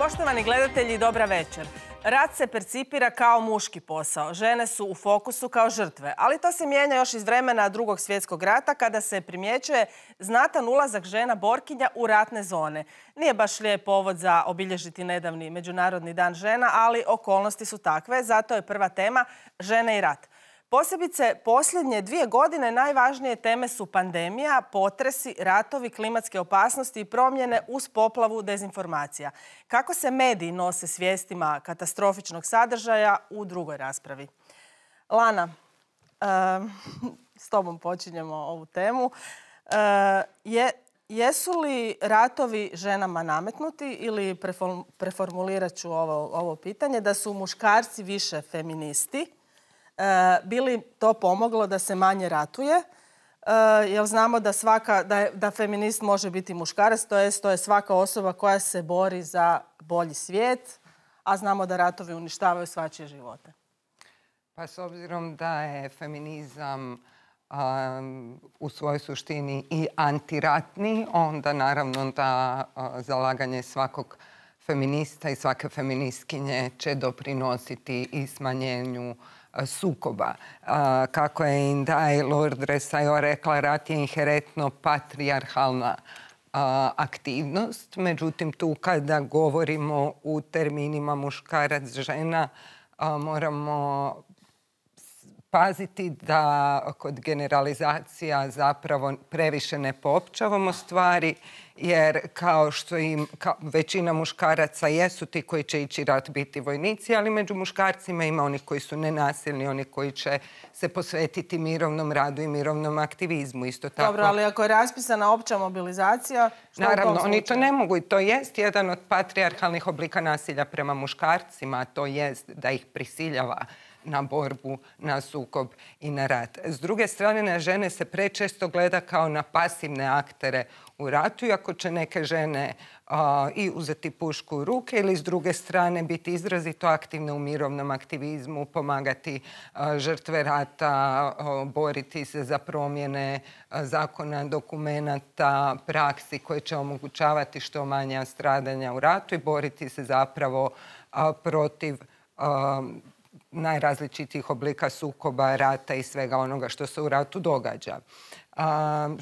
Poštovani gledatelji, dobra večer. Rat se percipira kao muški posao. Žene su u fokusu kao žrtve. Ali to se mijenja još iz vremena drugog svjetskog rata kada se primjećuje znatan ulazak žena borkinja u ratne zone. Nije baš lijep povod za obilježiti nedavni Međunarodni dan žena, ali okolnosti su takve. Zato je prva tema žene i rat. Posebice posljednje dvije godine najvažnije teme su pandemija, potresi, ratovi, klimatske opasnosti i promjene uz poplavu dezinformacija. Kako se mediji nose svijestima katastrofičnog sadržaja u drugoj raspravi? Lana, s tobom počinjemo ovu temu. Je, jesu li ratovi ženama nametnuti ili preformulirat ću ovo pitanje da su muškarci više feministi E, bili to pomoglo da se manje ratuje, e, jer znamo da, svaka, da, feminist može biti muškarac, to je, to je svaka osoba koja se bori za bolji svijet, a znamo da ratovi uništavaju svačije živote. Pa s obzirom da je feminizam u svojoj suštini i antiratni, onda naravno da zalaganje svakog feminista i svake feministkinje će doprinositi i smanjenju sukoba. Kako je Indaj Lord Sajo rekla, rat je inherentno patrijarhalna aktivnost. Međutim, tu kada govorimo u terminima muškarac žena, moramo paziti da kod generalizacija zapravo previše ne poopćavamo stvari jer kao što im većina muškaraca jesu ti koji će ići rat biti vojnici, ali među muškarcima ima oni koji su nenasilni, oni koji će se posvetiti mirovnom radu i mirovnom aktivizmu. Isto tako. Dobro, ali ako je raspisana opća mobilizacija... Što Naravno, oni to ne mogu i to jest jedan od patrijarhalnih oblika nasilja prema muškarcima, a to jest da ih prisiljava na borbu, na sukob i na rat. S druge strane, na žene se prečesto gleda kao na pasivne aktere u ratu i ako će neke žene i uzeti pušku u ruke ili s druge strane biti izrazito aktivne u mirovnom aktivizmu, pomagati žrtve rata, boriti se za promjene zakona, dokumenata, praksi koje će omogućavati što manja stradanja u ratu i boriti se zapravo protiv najrazličitih oblika sukoba, rata i svega onoga što se u ratu događa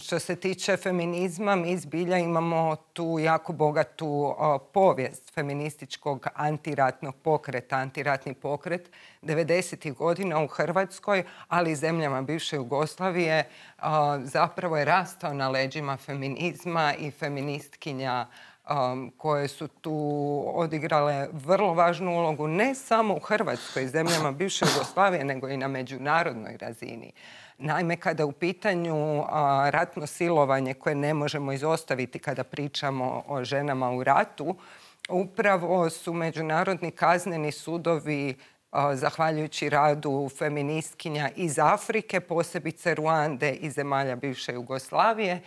što se tiče feminizma, mi zbilja imamo tu jako bogatu povijest feminističkog antiratnog pokreta, antiratni pokret 90. godina u Hrvatskoj, ali i zemljama bivše Jugoslavije, zapravo je rastao na leđima feminizma i feministkinja koje su tu odigrale vrlo važnu ulogu ne samo u Hrvatskoj, zemljama bivše Jugoslavije, nego i na međunarodnoj razini. Naime, kada u pitanju ratno silovanje koje ne možemo izostaviti kada pričamo o ženama u ratu, upravo su međunarodni kazneni sudovi zahvaljujući radu feministkinja iz Afrike, posebice Ruande i zemalja bivše Jugoslavije,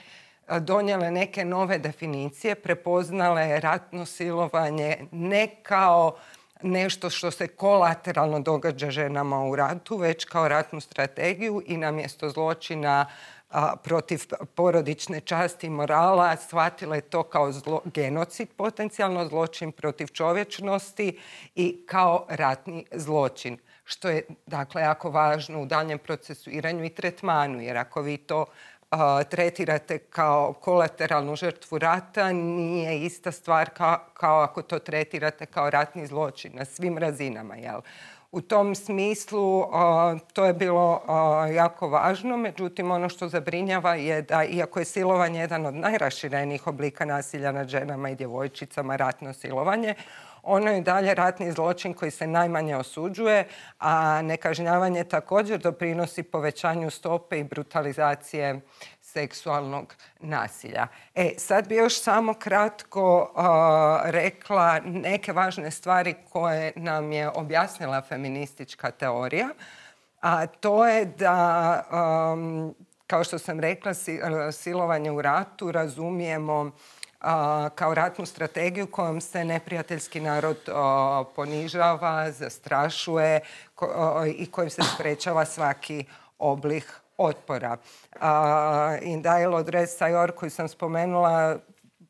donijele neke nove definicije, prepoznale ratno silovanje ne kao nešto što se kolateralno događa ženama u ratu, već kao ratnu strategiju i namjesto zločina protiv porodične časti i morala je to kao genocid, potencijalno zločin protiv čovječnosti i kao ratni zločin što je dakle jako važno u daljem procesuiranju i tretmanu jer ako vi to tretirate kao kolateralnu žrtvu rata nije ista stvar kao ako to tretirate kao ratni zločin na svim razinama. U tom smislu to je bilo jako važno, međutim ono što zabrinjava je da iako je silovanje jedan od najraširenijih oblika nasilja nad ženama i djevojčicama, ratno silovanje, ono je i dalje ratni zločin koji se najmanje osuđuje, a nekažnjavanje također doprinosi povećanju stope i brutalizacije seksualnog nasilja. E, sad bi još samo kratko uh, rekla neke važne stvari koje nam je objasnila feministička teorija, a to je da um, kao što sam rekla, uh, silovanje u ratu razumijemo kao ratnu strategiju kojom se neprijateljski narod ponižava, zastrašuje i kojim se sprečava svaki oblik otpora. Indail od koju sam spomenula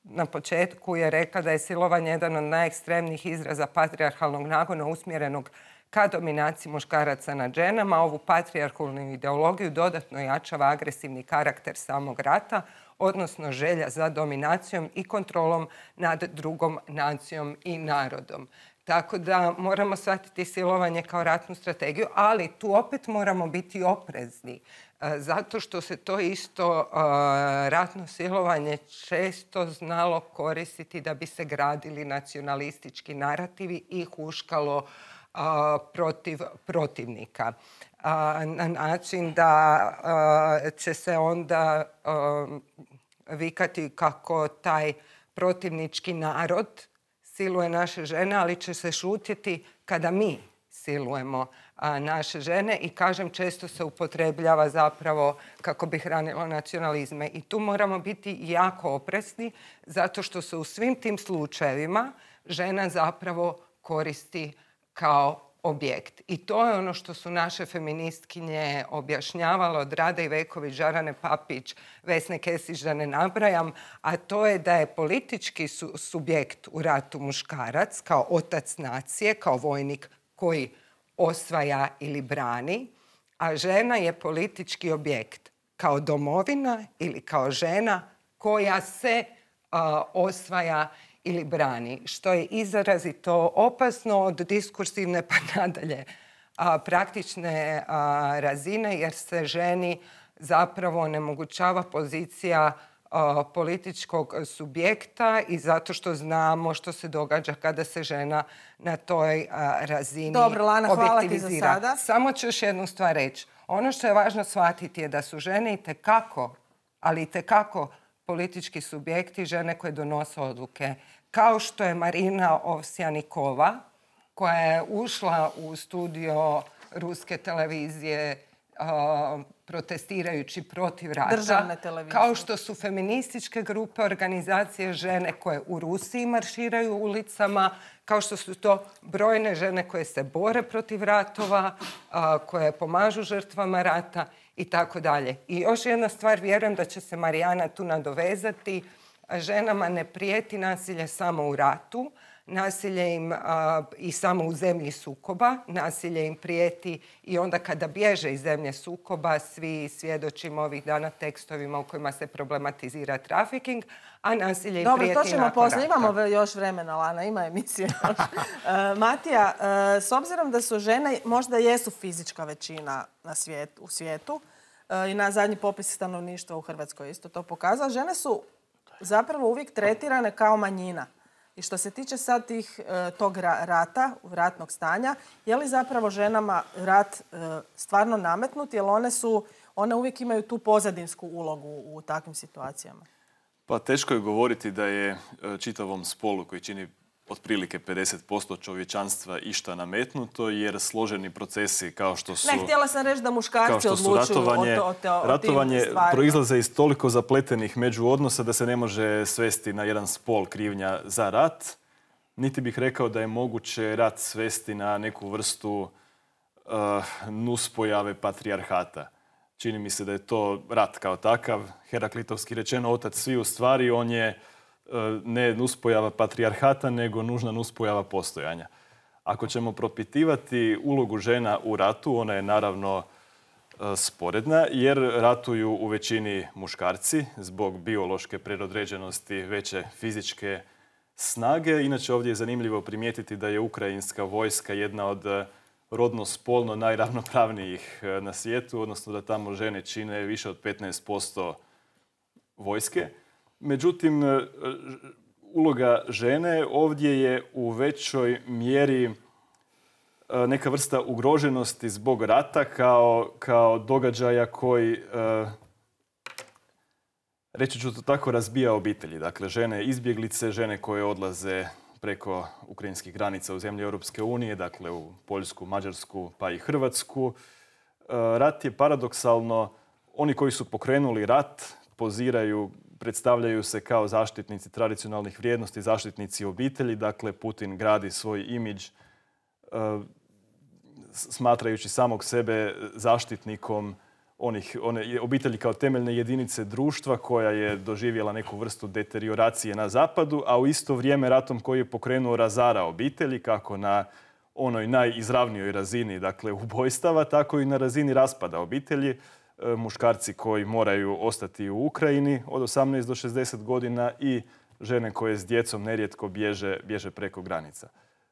na početku je rekla da je silovanje jedan od najekstremnijih izraza patrijarhalnog nagona usmjerenog ka dominaciji muškaraca nad ženama. Ovu patrijarhalnu ideologiju dodatno jačava agresivni karakter samog rata, odnosno želja za dominacijom i kontrolom nad drugom nacijom i narodom. Tako da moramo shvatiti silovanje kao ratnu strategiju, ali tu opet moramo biti oprezni. E, zato što se to isto e, ratno silovanje često znalo koristiti da bi se gradili nacionalistički narativi i huškalo e, protiv protivnika. Na način da će se onda vikati kako taj protivnički narod siluje naše žene, ali će se šutjeti kada mi silujemo naše žene i kažem često se upotrebljava zapravo kako bi hranilo nacionalizme. I tu moramo biti jako opresni zato što se u svim tim slučajevima žena zapravo koristi kao objekt. I to je ono što su naše feministkinje objašnjavale od Rade Iveković, Žarane Papić, Vesne Kesić, da ne nabrajam, a to je da je politički subjekt u ratu muškarac kao otac nacije, kao vojnik koji osvaja ili brani, a žena je politički objekt kao domovina ili kao žena koja se osvaja ili brani, što je izrazito opasno od diskursivne pa nadalje praktične razine jer se ženi zapravo onemogućava pozicija političkog subjekta i zato što znamo što se događa kada se žena na toj razini Dobro, hvala Samo ću još jednu stvar reći. Ono što je važno shvatiti je da su žene i ali i tekako politički subjekti, žene koje donose odluke. Kao što je Marina Ovsjanikova, koja je ušla u studio ruske televizije protestirajući protiv rata. Kao što su feminističke grupe, organizacije žene koje u Rusiji marširaju ulicama, kao što su to brojne žene koje se bore protiv ratova, koje pomažu žrtvama rata i tako dalje. I još jedna stvar, vjerujem da će se Marijana tu nadovezati. Ženama ne prijeti nasilje samo u ratu, nasilje im i samo u zemlji sukoba, nasilje im prijeti i onda kada bježe iz zemlje sukoba svi svjedočimo ovih dana tekstovima u kojima se problematizira trafiking, a nasilje im prijeti Dobro, to ćemo poslije, imamo još vremena, Lana, ima emisije. E, Matija, e, s obzirom da su žene možda jesu fizička većina na u svijetu e, i na zadnji popis stanovništva u Hrvatskoj isto to pokazao, žene su zapravo uvijek tretirane kao manjina. I što se tiče sad e, tog rata, ratnog stanja, je li zapravo ženama rat e, stvarno nametnut? Jer one, su, one uvijek imaju tu pozadinsku ulogu u takvim situacijama. Pa teško je govoriti da je e, čitavom spolu koji čini otprilike 50% čovječanstva išta nametnuto, jer složeni procesi kao što su... Ne, htjela sam reći da muškarci odlučuju o, tim Ratovanje proizlaze iz toliko zapletenih međuodnosa da se ne može svesti na jedan spol krivnja za rat. Niti bih rekao da je moguće rat svesti na neku vrstu nus eh, nuspojave patrijarhata. Čini mi se da je to rat kao takav. Heraklitovski rečeno, otac svi u stvari, on je E, ne nuspojava patrijarhata, nego nužna nuspojava postojanja. Ako ćemo propitivati ulogu žena u ratu, ona je naravno e, sporedna, jer ratuju u većini muškarci zbog biološke predodređenosti veće fizičke snage. Inače, ovdje je zanimljivo primijetiti da je ukrajinska vojska jedna od e, rodno-spolno najravnopravnijih na svijetu, odnosno da tamo žene čine više od 15% vojske. Međutim, e, uloga žene ovdje je u većoj mjeri e, neka vrsta ugroženosti zbog rata kao, kao događaja koji, e, reći ću to tako, razbija obitelji. Dakle, žene izbjeglice, žene koje odlaze preko ukrajinskih granica u zemlje Europske unije, dakle u Poljsku, Mađarsku pa i Hrvatsku. Rat je paradoksalno, oni koji su pokrenuli rat poziraju predstavljaju se kao zaštitnici tradicionalnih vrijednosti, zaštitnici obitelji. Dakle, Putin gradi svoj imidž e, smatrajući samog sebe zaštitnikom onih obitelji kao temeljne jedinice društva koja je doživjela neku vrstu deterioracije na zapadu, a u isto vrijeme ratom koji je pokrenuo razara obitelji kako na onoj najizravnijoj razini, dakle ubojstava, tako i na razini raspada obitelji. E, muškarci koji moraju ostati u Ukrajini od 18 do 60 godina i žene koje s djecom nerijetko bježe, bježe preko granica.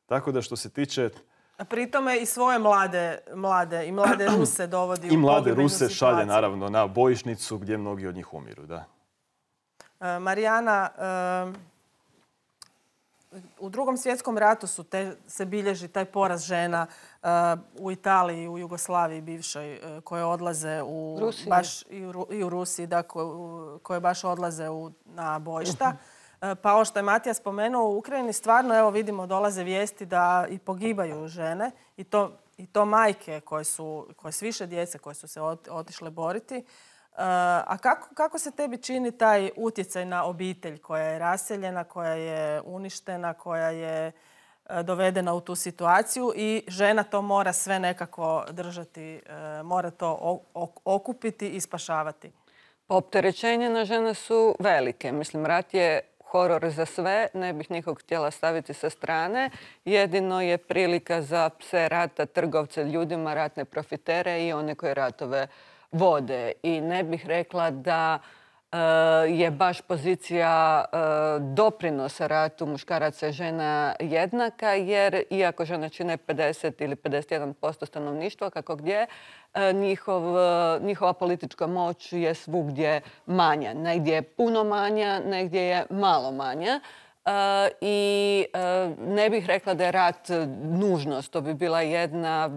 Tako da što se tiče... A pri tome i svoje mlade, mlade i mlade Ruse dovodi u I mlade Ruse šalje naravno na bojišnicu gdje mnogi od njih umiru. Da. E, Marijana, u drugom svjetskom ratu su te, se bilježi taj poraz žena uh, u Italiji, u Jugoslaviji bivšoj uh, koje odlaze u baš i u, Rusiji da koje baš odlaze u, na bojišta. Mhm. Uh, pa ovo što je Matija spomenuo u Ukrajini stvarno evo vidimo dolaze vijesti da i pogibaju žene i to i to majke koje su koje s više djece koje su se otišle boriti. A kako, se tebi čini taj utjecaj na obitelj koja je raseljena, koja je uništena, koja je e, dovedena u tu situaciju i žena to mora sve nekako držati, e, mora to okupiti i spašavati? Pa opterećenje na žene su velike. Mislim, rat je horor za sve, ne bih nikog htjela staviti sa strane. Jedino je prilika za pse rata, trgovce ljudima, ratne profitere i one koje ratove vode i ne bih rekla da e, je baš pozicija e, doprinosa ratu muškaraca i žena jednaka, jer iako žena čine 50 ili 51% stanovništva, kako gdje, e, njihov, njihova politička moć je svugdje manja. Negdje je puno manja, negdje je malo manja. I ne bih rekla da je rat nužnost. To bi bila jedna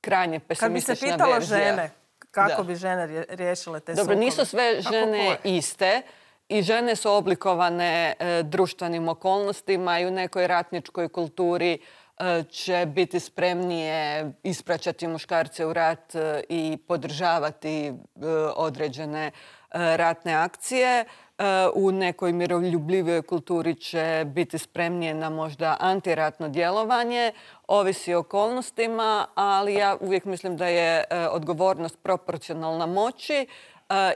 krajnje pesimistična verzija. Kad bi se pitalo žene kako bi žene riješile te Dobro, nisu sve žene iste. I žene su oblikovane e, društvenim okolnostima i u nekoj ratničkoj kulturi e, će biti spremnije ispraćati muškarce u rat e, i podržavati određene ratne akcije u nekoj miroljubljivoj kulturi će biti spremnije na možda antiratno djelovanje, ovisi o okolnostima, ali ja uvijek mislim da je e, odgovornost proporcionalna moći e,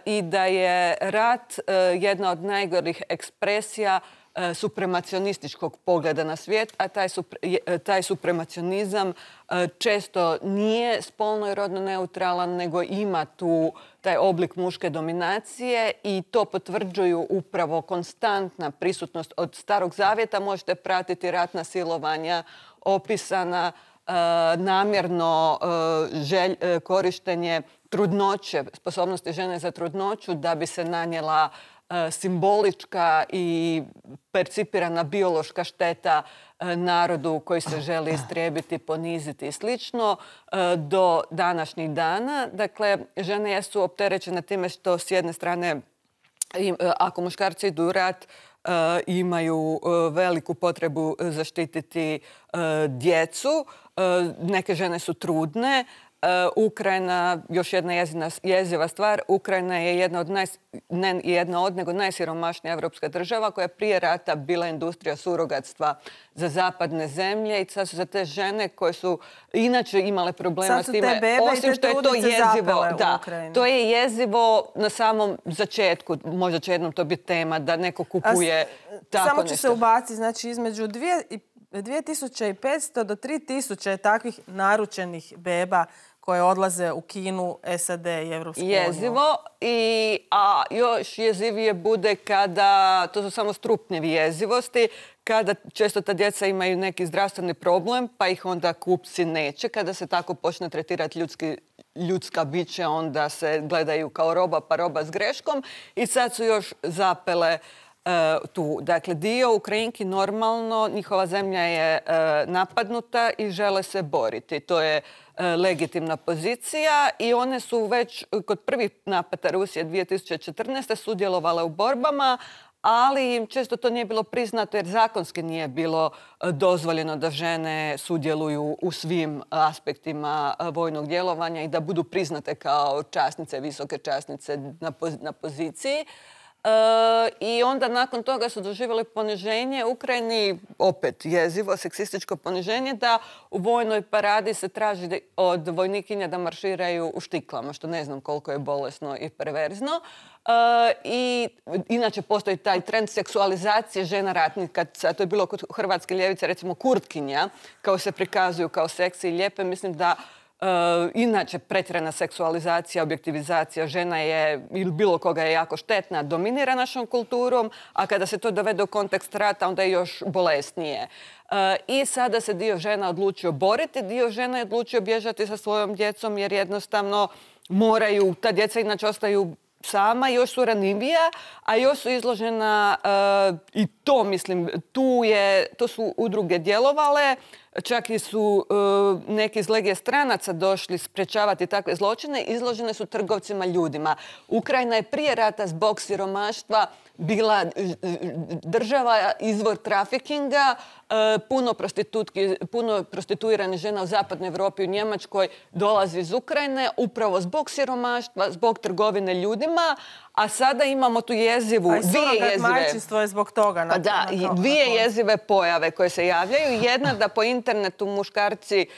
i da je rat e, jedna od najgorih ekspresija E, supremacionističkog pogleda na svijet, a taj, e, supremacionizam e, često nije spolno i rodno neutralan, nego ima tu taj oblik muške dominacije i to potvrđuju upravo konstantna prisutnost od starog zavjeta. Možete pratiti ratna silovanja opisana namjerno korištenje trudnoće, sposobnosti žene za trudnoću da bi se nanjela E, simbolička i percipirana biološka šteta e, narodu koji se ah, želi istrijebiti, poniziti i slično e, do današnjih dana. Dakle, žene jesu opterećene time što s jedne strane ako muškarci idu u rat, imaju veliku potrebu zaštititi djecu. Neke žene su trudne, E, Ukrajina, još jedna jeziva stvar, Ukrajina je jedna od, naj, ne jedna od nego najsiromašnija evropska država koja je prije rata bila industrija surogatstva za zapadne zemlje i sad su za te žene koje su inače imale problema s time, osim što je to jezivo. Da, to je jezivo na samom začetku, možda će jednom to biti tema, da neko kupuje tako nešto. Samo ću se ubaciti, znači između dvije i 2500 do 3000 takvih naručenih beba koje odlaze u Kinu, SAD i Evropsku Jezivo, a još jezivije bude kada, to su samo strupnjevi jezivosti, kada često ta djeca imaju neki zdravstveni problem, pa ih onda kupci neće. Kada se tako počne tretirati ljudski ljudska biće, onda se gledaju kao roba pa roba s greškom i sad su još zapele e, tu. Dakle, dio Ukrajinki normalno, njihova zemlja je e, napadnuta i žele se boriti. To je E, legitimna pozicija i one su već e, kod prvih napata Rusije 2014. sudjelovale u borbama, ali im često to nije bilo priznato jer zakonski nije bilo e, dozvoljeno da žene sudjeluju u svim aspektima vojnog djelovanja i da budu priznate kao časnice, visoke časnice na poziciji. E, I onda nakon toga su doživjeli poniženje Ukrajini, opet jezivo, seksističko poniženje, da u vojnoj paradi se traži od vojnikinja da marširaju u štiklama, što ne znam koliko je bolesno i perverzno. E, I inače postoji taj trend seksualizacije žena ratnika. To je bilo kod hrvatske ljevice, recimo kurtkinja, kao se prikazuju kao seksi i lijepe. Mislim da Eh, inače, pretjerana seksualizacija, objektivizacija žena je ili bilo koga je jako štetna, dominira našom kulturom, a kada se to dovede u kontekst rata, onda je još bolesnije. Eh, I sada se dio žena odlučio boriti, dio žena je odlučio bježati sa svojom djecom jer jednostavno moraju, ta djeca inače ostaju sama, još su ranivija, a još su izložena eh, i to, mislim, tu je, to su udruge djelovale, čak i su e, neki iz legije stranaca došli sprečavati takve zločine, izložene su trgovcima ljudima. Ukrajina je prije rata zbog siromaštva bila e, e, država, izvor trafikinga, puno, prostitutki, puno prostituirane žena u zapadnoj Europi i u Njemačkoj dolazi iz Ukrajine upravo zbog siromaštva, zbog trgovine ljudima, a sada imamo tu jezivu, dvije jezive... je zbog toga. Pa da, dvije jezive pojave koje se javljaju. Jedna da po интернету мушкарци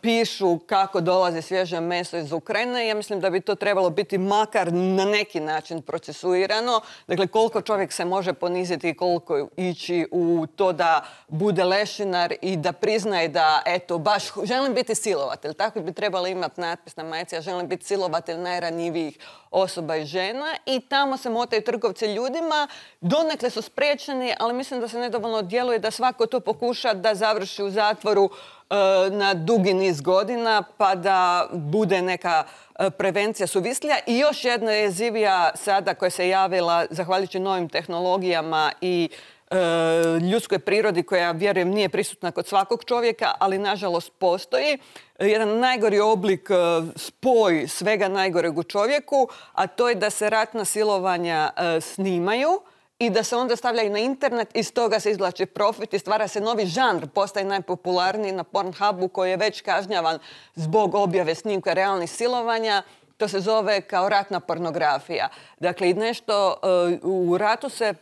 pišu kako dolazi svježe meso iz Ukrajine. Ja mislim da bi to trebalo biti makar na neki način procesuirano. Dakle, koliko čovjek se može poniziti i koliko ići u to da bude lešinar i da priznaje da, eto, baš želim biti silovatelj. Tako bi trebalo imati natpis na majici. Ja želim biti silovatelj najranjivijih osoba i žena i tamo se motaju trgovci ljudima. Donekle su sprečeni, ali mislim da se nedovoljno djeluje da svako to pokuša da završi u zatvoru E, na dugi niz godina pa da bude neka e, prevencija suvislija. I još jedna zivija sada koja se javila zahvaljujući novim tehnologijama i e, ljudskoj prirodi koja, vjerujem, nije prisutna kod svakog čovjeka, ali nažalost postoji. Jedan najgori oblik spoj svega najgoreg u čovjeku, a to je da se ratna silovanja snimaju i da se onda i na internet, iz toga se izvlači profit i stvara se novi žanr, postaje najpopularniji na Pornhubu koji je već kažnjavan zbog objave snimka realnih silovanja. To se zove kao ratna pornografija. Dakle, i nešto e, u ratu se e,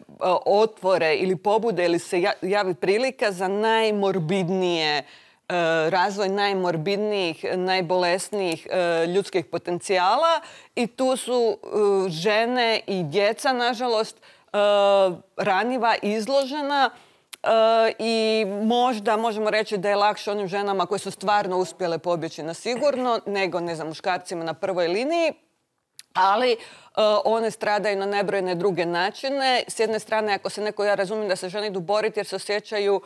otvore ili pobude ili se javi prilika za najmorbidnije e, razvoj najmorbidnijih, najbolesnijih ljudskih potencijala i tu su žene i djeca, nažalost, E, raniva, izložena e, i možda možemo reći da je lakše onim ženama koje su stvarno uspjele pobjeći na sigurno nego, ne znam, muškarcima na prvoj liniji. Ali e, one stradaju na nebrojene druge načine. S jedne strane, ako se neko, ja razumijem da se žene idu boriti jer se osjećaju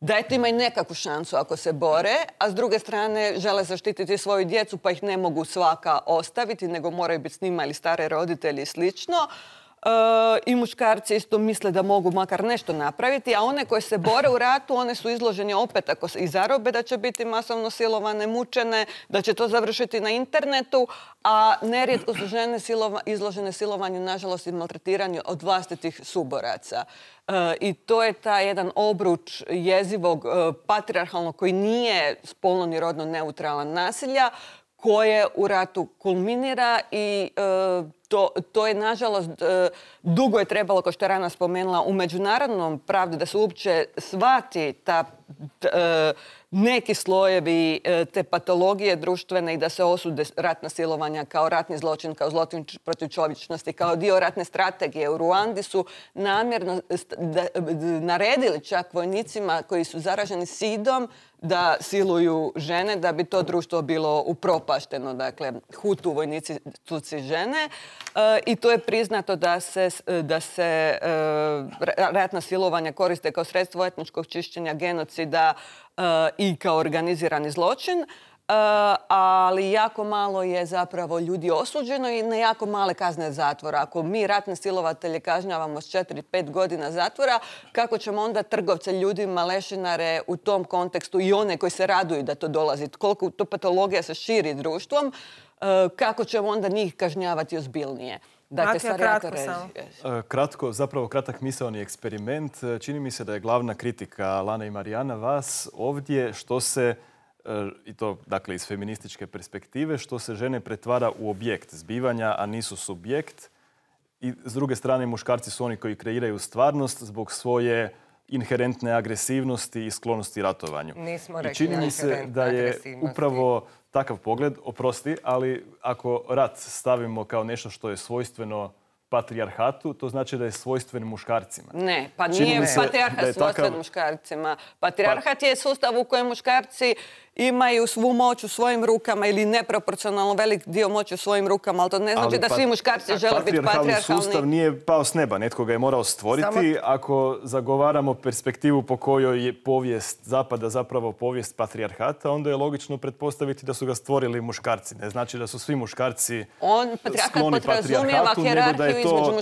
da eto imaju nekakvu šansu ako se bore, a s druge strane žele zaštititi svoju djecu pa ih ne mogu svaka ostaviti, nego moraju biti s njima ili stare roditelji i slično. I muškarci isto misle da mogu makar nešto napraviti, a one koje se bore u ratu, one su izložene opet ako i zarobe da će biti masovno silovane, mučene, da će to završiti na internetu, a nerijetko su žene izložene silovanju, nažalost i maltretiranju od vlastitih suboraca. E, I to je ta jedan obruč jezivog, e, patrijarhalnog koji nije spolno ni rodno neutralan nasilja, koje u ratu kulminira i e, to, je, nažalost, e, dugo je trebalo, kao što je Rana spomenula, u međunarodnom pravdu da se uopće shvati ta e, neki slojevi e, te patologije društvene i da se osude ratna silovanja kao ratni zločin, kao zločin protiv čovječnosti, kao dio ratne strategije. U Ruandi su namjerno naredili čak vojnicima koji su zaraženi sidom da siluju žene, da bi to društvo bilo upropašteno. Dakle, hutu vojnici tuci žene eh, i to je priznato da se, eh, da se eh, ratna silovanja koriste kao sredstvo etničkog čišćenja genocida i kao organizirani zločin. E, ali jako malo je zapravo ljudi osuđeno i na jako male kazne zatvora. Ako mi ratne silovatelje kažnjavamo s 4-5 godina zatvora, kako ćemo onda trgovce ljudima, lešinare u tom kontekstu i one koji se raduju da to dolazi, koliko to patologija se širi društvom, e, kako ćemo onda njih kažnjavati ozbiljnije. Dakle, e, kratko zapravo kratak misaoni eksperiment. Čini mi se da je glavna kritika Lana i Marijana vas ovdje što se E, i to dakle iz feminističke perspektive, što se žene pretvara u objekt zbivanja, a nisu subjekt. I s druge strane, muškarci su oni koji kreiraju stvarnost zbog svoje inherentne agresivnosti i sklonosti ratovanju. Nismo I čini mi se da je upravo takav pogled, oprosti, ali ako rat stavimo kao nešto što je svojstveno patrijarhatu, to znači da je svojstven muškarcima. Ne, pa nije patrijarhat svojstven muškarcima. Patrijarhat je sustav u kojem muškarci imaju svu moć u svojim rukama ili neproporcionalno velik dio moći u svojim rukama, ali to ne znači da svi muškarci žele biti patrijarhalni. sustav nije pao s neba, netko ga je morao stvoriti. Ako zagovaramo perspektivu po kojoj je povijest zapada zapravo povijest patrijarhata, onda je logično pretpostaviti da su ga stvorili muškarci. Ne znači da su svi muškarci On, skloni to,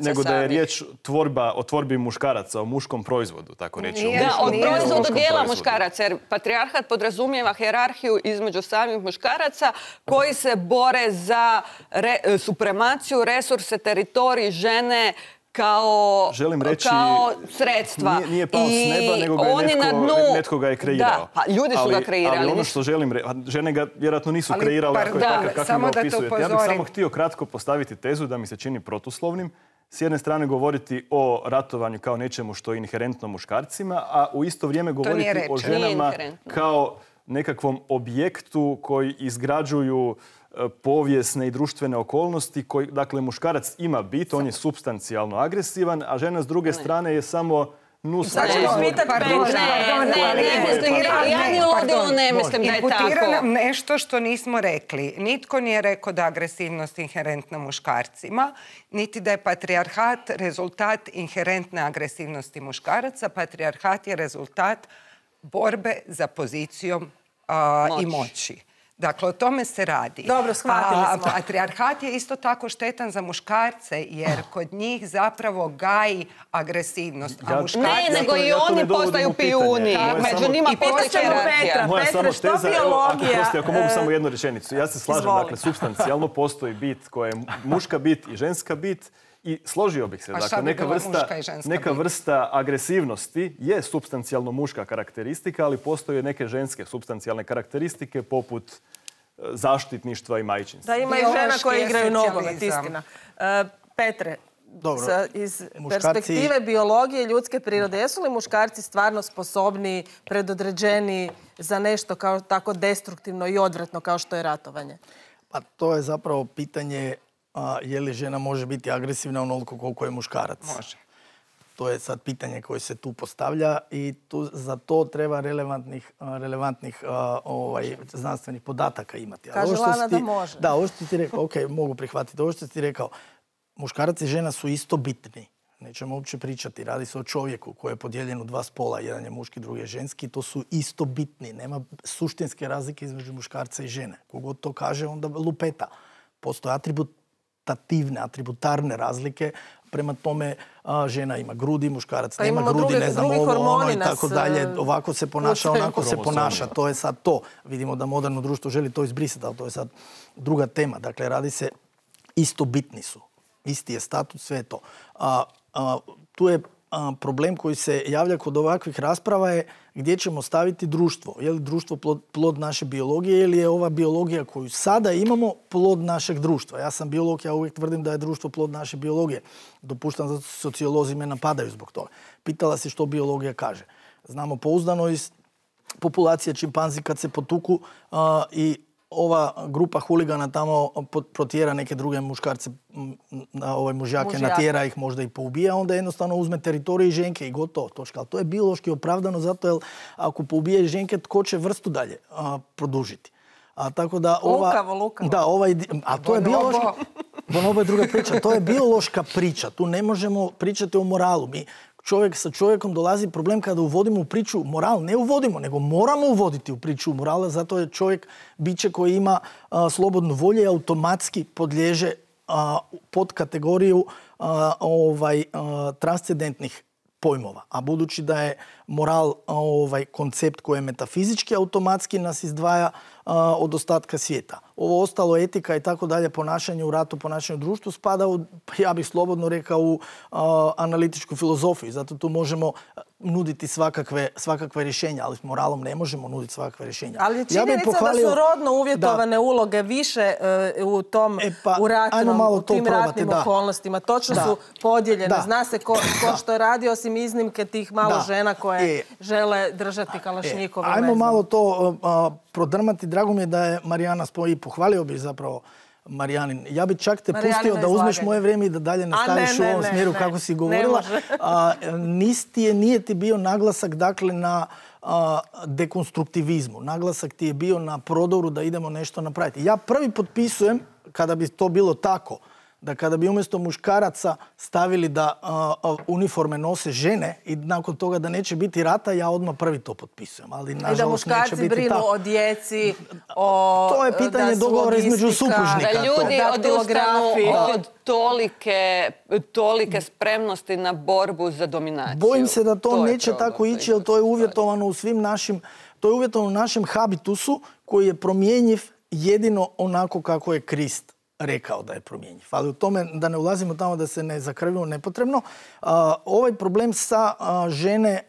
nego da je riječ tvorba, o tvorbi muškaraca, o muškom proizvodu, tako reći. Da, o proizvodu dijela muškaraca, jer patrijarhat podrazumijeva hjerarhiju između samih muškaraca koji se bore za supremaciju, resurse, teritorij, žene, kao, Želim reći, kao sredstva. Nije, pao s neba, nego ga je netko, ga je kreirao. Da, pa ljudi su ga kreirali. Ali ono što želim reći, žene ga vjerojatno nisu kreirale ako je takav kakvim ga opisujete. Ja bih samo htio kratko postaviti tezu da mi se čini protuslovnim. S jedne strane govoriti o ratovanju kao nečemu što je inherentno muškarcima, a u isto vrijeme govoriti o ženama kao nekakvom objektu koji izgrađuju E, povijesne i društvene okolnosti. Koji, dakle, muškarac ima bit, on je substancijalno agresivan, a žena s druge strane je samo nus. Znači, ne, ne, ne, nešto što nismo rekli. Nitko nije rekao da je agresivnost inherentna muškarcima, niti da je patrijarhat rezultat inherentne agresivnosti muškaraca. Patrijarhat je rezultat borbe za pozicijom i moći. Dakle, o tome se radi. Dobro, shvatili smo. Patriarhat je isto tako štetan za muškarce, jer kod njih zapravo gaji agresivnost. Ne, nego i oni postaju pijuni. Među njima postaju Petra. Moja samo šteza, ako, mogu e, samo jednu rečenicu. Ja se slažem, dakle, substancijalno postoji bit koja je muška bit i ženska bit. I složio bih se, dakle, neka vrsta, neka vrsta agresivnosti je substancijalno muška karakteristika, ali postoje neke ženske substancijalne karakteristike poput e, zaštitništva i majčinstva. Da, ima i žena koje igraju nogomet, istina. E, Petre, iz perspektive biologije i ljudske prirode, jesu li muškarci stvarno sposobni, predodređeni za nešto kao tako destruktivno i odvratno kao što je ratovanje? Pa to je zapravo pitanje je li žena može biti agresivna onoliko koliko je muškarac. Može. To je sad pitanje koje se tu postavlja i za to treba relevantnih, ovaj, znanstvenih podataka imati. Kaže Lana da može. Da, ovo što rekao, ok, mogu prihvatiti. Ovo što ti rekao, muškarac i žena su isto bitni. Nećemo uopće pričati. Radi se o čovjeku koji je podijeljen u dva spola. Jedan je muški, drugi je ženski. To su isto bitni. Nema suštinske razlike između muškarca i žene. Kogod to kaže, onda lupeta. Postoje atribut tativne atributarne razlike. Prema tome žena ima grudi, muškarac pa nema grudi, ne znam ovo, ono i tako dalje. E, Ovako se ponaša, onako se ponaša. To je sad to. Vidimo da moderno društvo želi to izbrisati, ali to je sad druga tema. Dakle, radi se isto bitni su. Isti je status, sve je to. tu je problem koji se javlja kod ovakvih rasprava je gdje ćemo staviti društvo. Je li društvo plod, naše biologije ili je ova biologija koju sada imamo plod našeg društva? Ja sam biolog, ja uvijek tvrdim da je društvo plod naše biologije. Dopuštam da sociolozi me napadaju zbog toga. Pitala se što biologija kaže. Znamo pouzdano iz populacije čimpanzi kad se potuku i ova grupa huligana tamo protjera neke druge muškarce, ove mužjake, natjera ih možda i poubija, onda jednostavno uzme teritorij ženke i gotovo, točka. Ali to je biološki opravdano zato jer ako poubije ženke, tko će vrstu dalje produžiti. A tako da ova... Lukavo, Da, ovaj a to je biološka... Bonobo druga priča. To je biološka priča. Tu ne možemo pričati o moralu. Mi čovjek sa čovjekom dolazi problem kada uvodimo u priču moral. Ne uvodimo, nego moramo uvoditi u priču morala, zato je čovjek biće koji ima slobodnu volju, i automatski podliježe pod kategoriju ovaj, transcendentnih pojmova. A budući da je moral ovaj koncept koji je metafizički, automatski nas izdvaja od ostatka svijeta. Ovo ostalo etika i tako dalje, ponašanje u ratu, ponašanje u društvu spada u, ja bih slobodno rekao, u analitičku filozofiju. Zato tu možemo nuditi svakakve, svakakve rješenja, ali s moralom ne možemo nuditi svakakve rješenja. Ali činjenica ja da su rodno uvjetovane uloge više e, u tom e pa, u ratnom, malo u tim probate, ratnim okolnostima. Točno su podijeljene. Zna se ko, ko što je radi, osim iznimke tih malo žena koje e. žele držati kalašnjikove. E. Ajmo malo to e, prodrmati. Drago mi je da je Marijana Spoji pohvalio bi zapravo Marijanin, ja bi čak te pustio da uzmeš moje vrijeme i da dalje nastaviš staviš u ovom smjeru kako si govorila. je, nije ti bio naglasak dakle, na dekonstruktivizmu. Naglasak ti je bio na prodoru da idemo nešto napraviti. Ja prvi potpisujem, kada bi to bilo tako, da kada bi umjesto muškaraca stavili da uniforme nose žene i nakon toga da neće biti rata, ja odmah prvi to potpisujem. Ali, nažalost, da muškarci brinu o djeci, o... To je pitanje dogovora između supružnika. Da ljudi odustanu od tolike, tolike spremnosti na borbu za dominaciju. Bojim se da to, neće tako ići, jer to je uvjetovano u svim našim... To je uvjetovano u našem habitusu koji je promjenjiv jedino onako kako je krist rekao da je promjenjiv. Ali u tome da ne ulazimo tamo da se ne zakrvimo nepotrebno. Ovaj problem sa žene,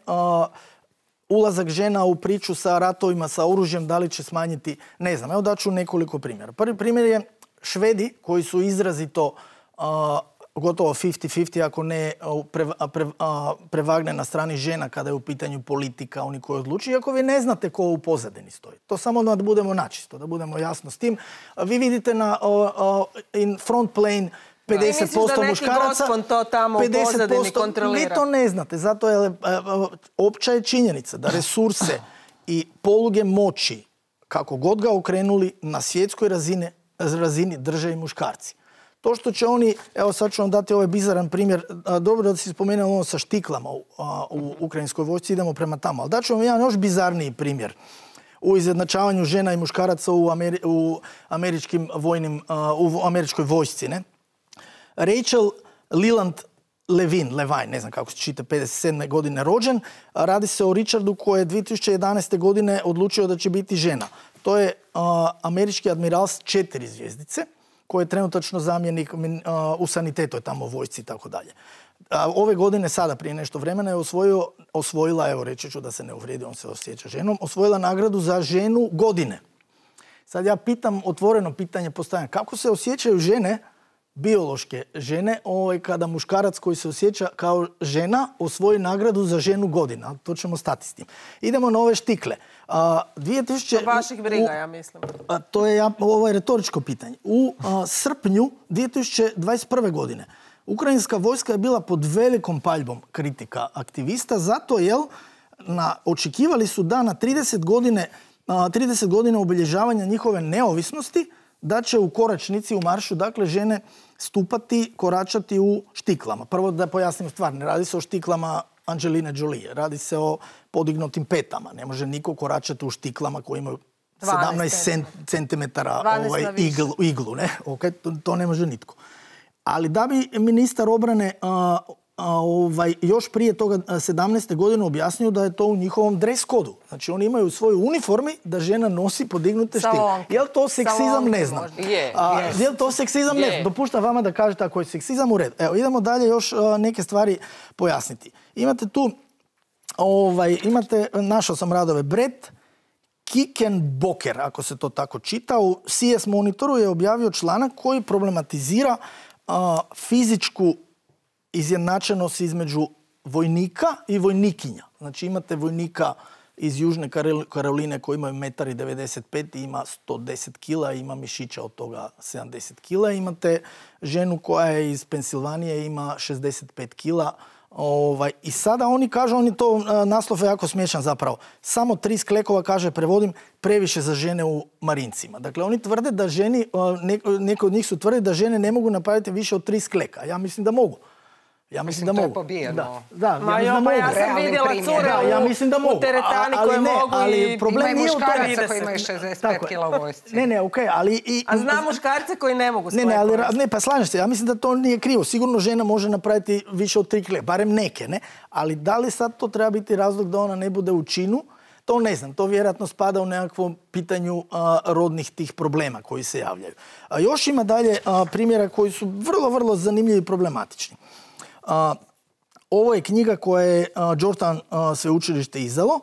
ulazak žena u priču sa ratovima, sa oružjem, da li će smanjiti, ne znam. Evo daću nekoliko primjera. Prvi primjer je Švedi koji su izrazito gotovo 50-50, ako ne prevagne na strani žena kada je u pitanju politika, oni koji odlučuju, ako vi ne znate ko u pozadini stoji. To samo da budemo načisto, da budemo jasno s tim. Vi vidite na in front plane 50% da muškaraca, to tamo 50%, vi to ne znate, zato je e, e, opća je činjenica da resurse i poluge moći, kako god ga okrenuli, na svjetskoj razine, razini drže i muškarci. To što će oni, evo sad ću vam dati ovaj bizaran primjer, dobro da si spomenuo ono sa štiklama u, ukrajinskoj vojsci, idemo prema tamo, ali daću vam jedan još bizarniji primjer u izjednačavanju žena i muškaraca u, u američkim vojnim, u američkoj vojsci, ne? Rachel Leland Levin, Levine, ne znam kako se čita, 57. godine rođen. Radi se o Richardu koji je 2011. godine odlučio da će biti žena. To je američki admiral s četiri zvijezdice koji je trenutačno zamjenik u sanitetu, je tamo u vojsci i tako dalje. Ove godine, sada prije nešto vremena, je osvojila, evo reći ću da se ne uvrijedi, on se osjeća ženom, osvojila nagradu za ženu godine. Sad ja pitam, otvoreno pitanje postavljam, kako se osjećaju žene, biološke žene, ovaj, kada muškarac koji se osjeća kao žena osvoji nagradu za ženu godina. To ćemo stati s tim. Idemo na ove štikle. A, vaših briga, ja mislim. to je, ovo je retoričko pitanje. U srpnju 2021. godine Ukrajinska vojska je bila pod velikom paljbom kritika aktivista, zato jer na, očekivali su da na 30 godine, 30 godina obilježavanja njihove neovisnosti da će u koračnici u maršu dakle žene stupati, koračati u štiklama. Prvo da pojasnim stvar, ne radi se o štiklama Angeline Jolie, radi se o podignutim petama. Ne može niko koračati u štiklama koji imaju 17 cm ovaj, iglu, Ne? to, ne može nitko. Ali da bi ministar obrane ovaj, još prije toga 17. godine objasnio da je to u njihovom dress kodu. Znači oni imaju u svojoj uniformi da žena nosi podignute štile. Je li to seksizam? Ne znam. Je, li to seksizam? Ne znam. Dopušta vama da kažete ako je seksizam u redu. Evo, idemo dalje još neke stvari pojasniti. Imate tu Ovaj, imate, našao sam radove Brett Kiken ako se to tako čita. U CS Monitoru je objavio članak koji problematizira fizičku izjednačenost između vojnika i vojnikinja. Znači imate vojnika iz Južne Karoline koji imaju 1,95 i ima 110 kg. ima mišića od toga 70 kila. Imate ženu koja je iz Pensilvanije ima 65 kila Ovaj, I sada oni kažu, oni to e, naslov je jako smiješan zapravo. Samo tri sklekova, kaže, prevodim, previše za žene u Marincima. Dakle, oni tvrde da ženi, e, neko od njih su tvrdi da žene ne mogu napraviti više od tri skleka. Ja mislim da mogu. Ja mislim, da mogu. Da, ja mislim da ja sam vidjela cura u teretani koje mogu ali i problem muškaraca koji imaju 65 kila u vojsci. Ne, ne, okej, ali... A zna muškarce koji ne mogu Ne, ne, ali ne, pa slažem se, ja mislim da to nije krivo. Sigurno žena može napraviti više od tri kile, barem neke, ne? Ali da li sad to treba biti razlog da ona ne bude u činu? To ne znam, to vjerojatno spada u nekakvom pitanju rodnih tih problema koji se javljaju. još ima dalje primjera koji su vrlo, vrlo zanimljivi i problematični. Ovo je knjiga koja je Jordan sveučilište izdalo.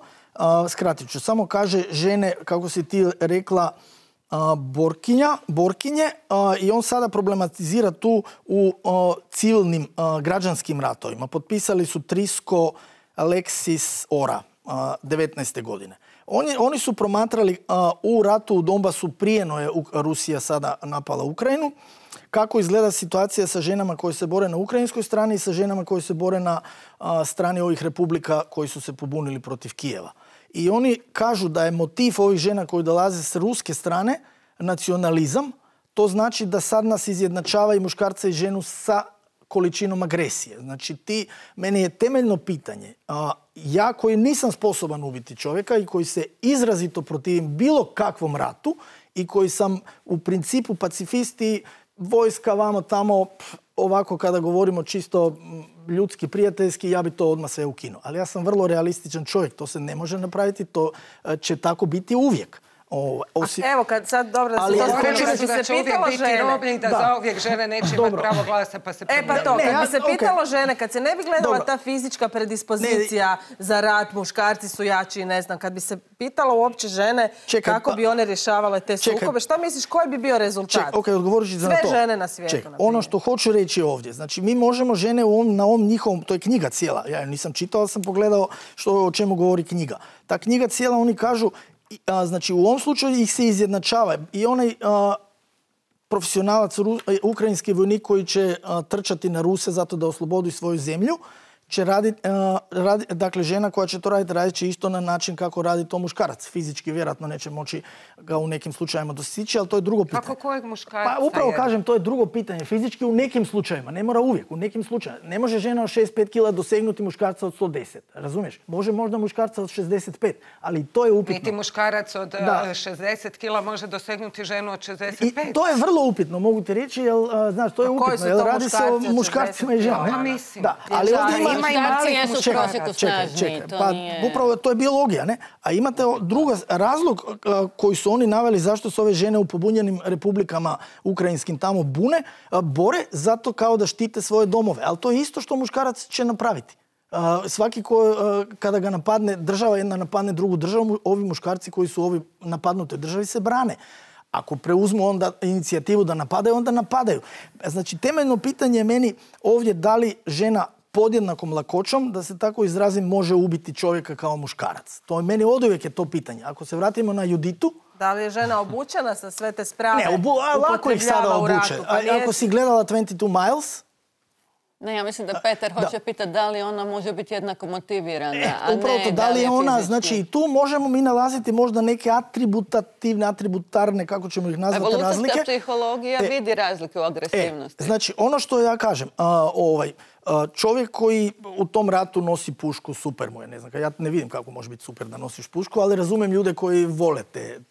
Skratit ću, samo kaže žene, kako si ti rekla, Borkinja, Borkinje i on sada problematizira tu u civilnim građanskim ratovima. Potpisali su Trisko Alexis Ora 19. godine. Oni, su promatrali u ratu u Donbasu prije je Rusija sada napala Ukrajinu kako izgleda situacija sa ženama koje se bore na ukrajinskoj strani i sa ženama koje se bore na strani ovih republika koji su se pobunili protiv Kijeva. I oni kažu da je motiv ovih žena koji dolaze s ruske strane nacionalizam. To znači da sad nas izjednačava i muškarca i ženu sa količinom agresije. Znači ti, meni je temeljno pitanje, ja koji nisam sposoban ubiti čovjeka i koji se izrazito protivim bilo kakvom ratu i koji sam u principu pacifisti vojska vamo tamo, ovako kada govorimo čisto ljudski, prijateljski, ja bi to odmah sve ukinuo. Ali ja sam vrlo realističan čovjek, to se ne može napraviti, to e, će tako biti uvijek evo, kad sad, dobro, da se znači da će da, žene neće imati pravo glasa, pa se... E, pa to, kad bi se pitalo žene, kad se ne bi gledala ta fizička predispozicija za rat, muškarci su jači, ne znam, kad bi se pitalo uopće žene kako pa- bi one rješavale te sukobe, šta misliš, koji bi bio rezultat? za to. Sve žene na svijetu. ono što hoću reći ovdje, znači, mi možemo žene na ovom njihovom, to je knjiga cijela, ja nisam čitao, sam pogledao što, o čemu govori knjiga. Ta knjiga cijela, oni kažu, a, znači u ovom slučaju ih se izjednačava. I onaj profesionalac, e, ukrajinski vojnik koji će trčati na Ruse zato da oslobodi svoju zemlju, će raditi, e, radi, dakle žena koja će to raditi, radit će isto na način kako radi to muškarac. Fizički vjerojatno neće moći ga u nekim slučajevima dosići, ali to je drugo pitanje. Kako kojeg muškarca? Pa upravo kažem, to je drugo pitanje. Fizički u nekim slučajevima, ne mora uvijek, u nekim slučajevima. Ne može žena od 65 kila dosegnuti muškarca od 110, razumiješ? Može možda muškarca od 65, ali to je upitno. Niti muškarac od 60 e, kila može dosegnuti ženu od 65. to je vrlo upitno, mogu ti reći, jer, e, znaš, to je upitno. Jer radi se o muškarcima i ženama. Pa da, ali ovdje Čekaj, čekaj, čekaj. pa upravo to je biologija, ne? A imate druga razlog koji su oni naveli zašto su ove žene u pobunjenim republikama ukrajinskim tamo bune, bore zato kao da štite svoje domove. Ali to je isto što muškarac će napraviti. svaki ko, kada ga napadne država, jedna napadne drugu državu, ovi muškarci koji su ovi napadnute državi se brane. Ako preuzmu onda inicijativu da napadaju, onda napadaju. Znači, temeljno pitanje je meni ovdje da li žena podjednakom lakoćom, da se tako izrazim, može ubiti čovjeka kao muškarac? To je meni oduvijek je to pitanje. Ako se vratimo na Juditu... Da li je žena obučena sa sve te sprave? Ne, lako ih sada obuče. Pa Ako si gledala 22 Miles, ne, ja mislim da Peter hoće pitati da li ona može biti jednako motivirana. E, upravo ne, to, da li je ona, znači i tu možemo mi nalaziti možda neke atributativne, atributarne, kako ćemo ih nazvati, Evolucijska razlike. psihologija e, vidi razlike u e, agresivnosti. znači, ono što ja kažem, ovaj, Čovjek koji u tom ratu nosi pušku, super mu je, ne znam, ja ne vidim kako može biti super da nosiš pušku, ali razumijem ljude koji vole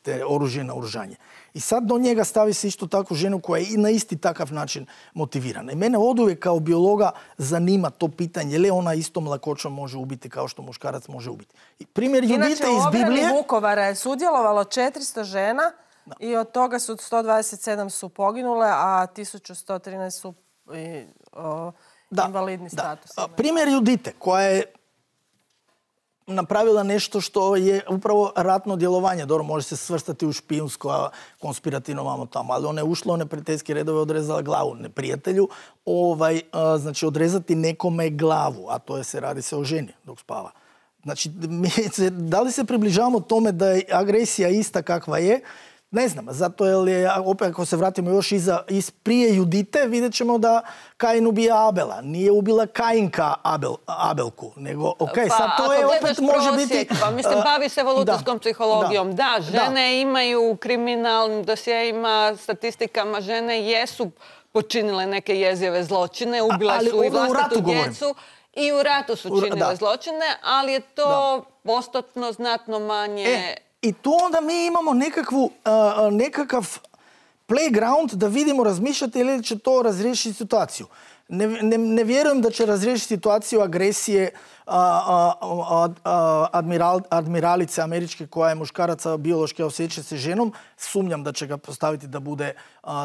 te, oružje na oružanje. I sad do njega stavi se isto takvu ženu koja je i na isti takav način motivirana. I mene uvijek kao biologa zanima to pitanje, je li ona istom lakoćom može ubiti kao što muškarac može ubiti. primjer Judite iz Biblije... Inače, u Vukovara je sudjelovalo 400 žena i od toga su 127 su poginule, a 1113 su da, invalidni status. Primjer Judite koja je napravila nešto što je upravo ratno djelovanje. Dobro, može se svrstati u špijunsko, konspirativno vamo tamo, ali ona je ušla u neprijateljske redove, odrezala glavu neprijatelju, ovaj, znači odrezati nekome glavu, a to je se radi se o ženi dok spava. Znači, mi da li se približavamo tome da je agresija ista kakva je, ne znam, zato jer je, opet ako se vratimo još iza, iz prije Judite, vidjet ćemo da Kain ubija Abela. Nije ubila Kainka Abel, Abelku, nego, ok, pa, sad to je opet može biti... Pa mislim, bavi se evolucijskom psihologijom. Da, da žene da. imaju kriminalnim dosjeima, statistikama, žene jesu počinile neke jezive zločine, ubile su i vlastitu djecu. I u ratu su činile zločine, ali je to postotno znatno manje... E, И тоа онда ми имамо некакву, а, некакав плейграунд да видимо размишляте или че тоа разреши ситуацију. Ne, ne, ne vjerujem da će razriješiti situaciju agresije a, admiral, admiralice američke koja je muškaraca biološke osjeća se ženom. Sumnjam da će ga postaviti da bude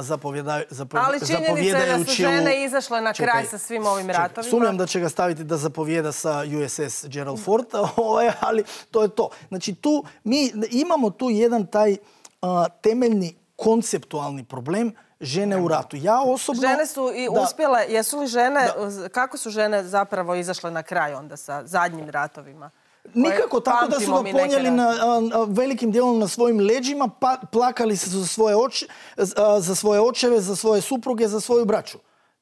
zapovjeda, zapo, Ali činjenica je da su žene izašle na kraj sa svim ovim ratovima. sumnjam da će ga staviti da zapovjeda sa USS Gerald Ford, ovaj, ali to je to. Znači tu mi imamo tu jedan taj temeljni konceptualni problem žene u ratu. Ja osobno... Žene su i uspjele, jesu li žene, kako su žene zapravo izašle na kraj onda sa zadnjim ratovima? Nikako tako da su ga ponijeli velikim dijelom na svojim leđima, pa, plakali se za svoje očeve, za svoje supruge, za svoju braću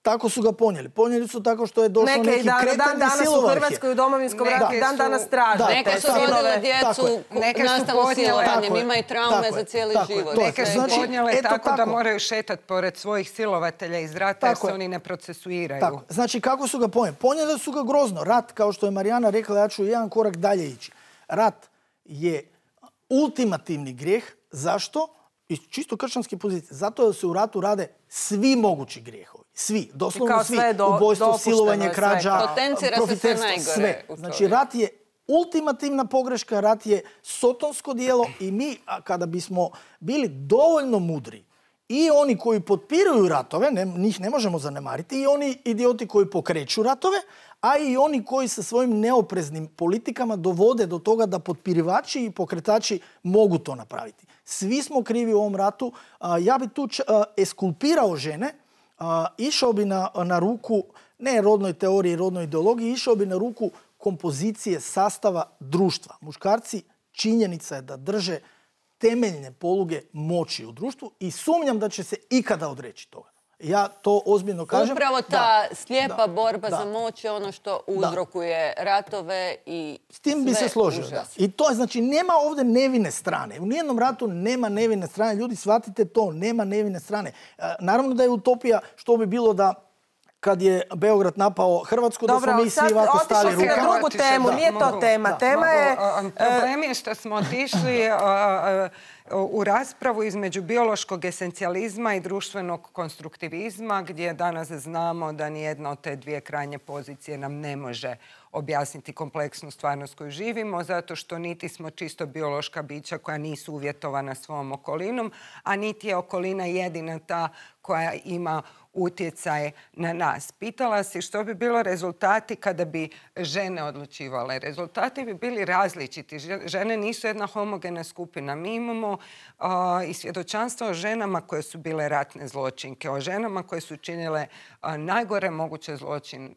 tako su ga ponijeli. Ponijeli su tako što je došlo dan, kretanje dan danas u Hrvatskoj u domovinskom ratu dan danas traže. Neke su rodile djecu, neke su podnjele, imaju traume za cijeli život. Neke su znači, podnjele tako da moraju šetati pored svojih silovatelja iz rata jer se oni ne procesuiraju. Znači kako su ga ponijeli? Ponijeli su ga grozno. Rat, kao što je Marijana rekla, ja ću jedan korak dalje ići. Rat je ultimativni grijeh. Zašto? iz čisto kršćanske pozicije. Zato da se u ratu rade svi mogući grijeh. Svi, doslovno svi. Ubojstvo, silovanje, krađa, profiterstvo, sve. Znači, rat je ultimativna pogreška, rat je sotonsko dijelo i mi, kada bismo bili dovoljno mudri, i oni koji potpiraju ratove, njih ne možemo zanemariti, i oni idioti koji pokreću ratove, a i oni koji sa svojim neopreznim politikama dovode do toga da potpirivači i pokretači mogu to napraviti. Svi smo krivi u ovom ratu. Ja bi tu eskulpirao žene išao bi na, na ruku, ne rodnoj teoriji, rodnoj ideologiji, išao bi na ruku kompozicije sastava društva. Muškarci činjenica je da drže temeljne poluge moći u društvu i sumnjam da će se ikada odreći toga. Ja to ozbiljno kažem. Upravo ta slijepa borba za moć je ono što uzrokuje ratove i S tim bi se složio. I to je, znači, nema ovdje nevine strane. U nijednom ratu nema nevine strane. Ljudi, shvatite to, nema nevine strane. E, naravno da je utopija što bi bilo da kad je Beograd napao Hrvatsku, da smo mi svi ovako rukama. Dobro, drugu temu, nije to tema. Tema je... Problemi što smo otišli u raspravu između biološkog esencijalizma i društvenog konstruktivizma gdje danas znamo da nijedna od te dvije krajnje pozicije nam ne može objasniti kompleksnu stvarnost koju živimo zato što niti smo čisto biološka bića koja nisu uvjetovana svom okolinom, a niti je okolina jedina ta koja ima utjecaj na nas. Pitala si što bi bilo rezultati kada bi žene odlučivale. Rezultati bi bili različiti. Žene nisu jedna homogena skupina. Mi imamo i svjedočanstvo o ženama koje su bile ratne zločinke, o ženama koje su činile najgore moguće zločine.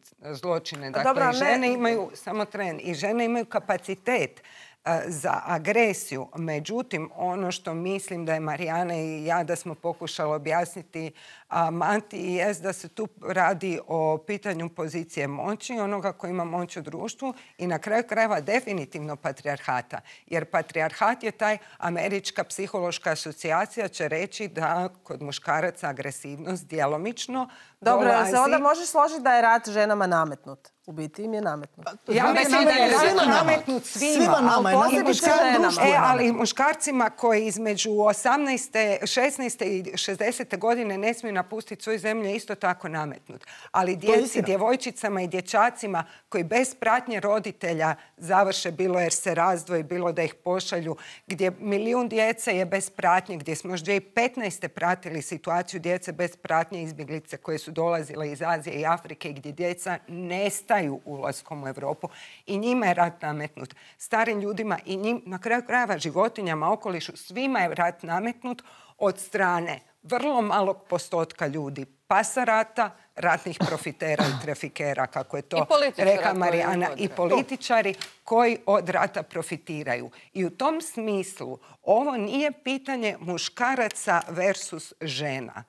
Pa dakle, žene imaju samo tren i žene imaju kapacitet E, za agresiju. Međutim, ono što mislim da je Marijana i ja da smo pokušali objasniti Manti je da se tu radi o pitanju pozicije moći, onoga koji ima moć u društvu i na kraju krajeva definitivno patrijarhata. Jer patrijarhat je taj američka psihološka asocijacija će reći da kod muškaraca agresivnost djelomično dobro, se onda možeš složiti da je rat ženama nametnut. U biti im je nametnut. Pa, ja mislim da je nametnut svima. Svima nama nametnut. E, ali muškarcima koji između 18. 16. i 60. godine ne smiju napustiti svoju zemlju je isto tako nametnut. Ali djeci, djevojčicama i dječacima koji bez pratnje roditelja završe bilo jer se razdvoji, bilo da ih pošalju, gdje milijun djece je bez pratnje, gdje smo još 2015. pratili situaciju djece bez pratnje izbjeglice koje su su dolazile iz Azije i Afrike gdje djeca nestaju ulaskom u Europu i njima je rat nametnut. Starim ljudima i njima na kraju krajeva životinjama, okolišu, svima je rat nametnut od strane vrlo malog postotka ljudi Pasa rata, ratnih profitera i trafikera, kako je to reka Marijana, i političari koji od rata profitiraju. I u tom smislu ovo nije pitanje muškaraca versus žena.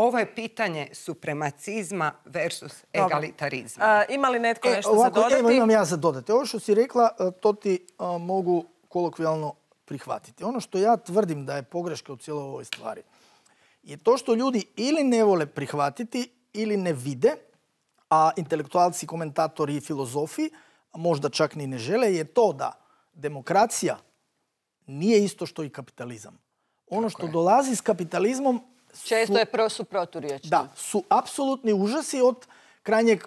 Ovo je pitanje supremacizma versus egalitarizma. ima li netko e, nešto za dodati? Evo imam ja za dodati. Ovo što si rekla, e, to ti mogu kolokvijalno prihvatiti. Ono što ja tvrdim da je pogreška u cijeloj ovoj stvari je to što ljudi ili ne vole prihvatiti ili ne vide, a intelektualci, komentatori i filozofi možda čak ni ne žele, je to da demokracija nije isto što i kapitalizam. Ono što dolazi s kapitalizmom Често е просупротурјечно. Да, су апсолутни ужаси од крајнјег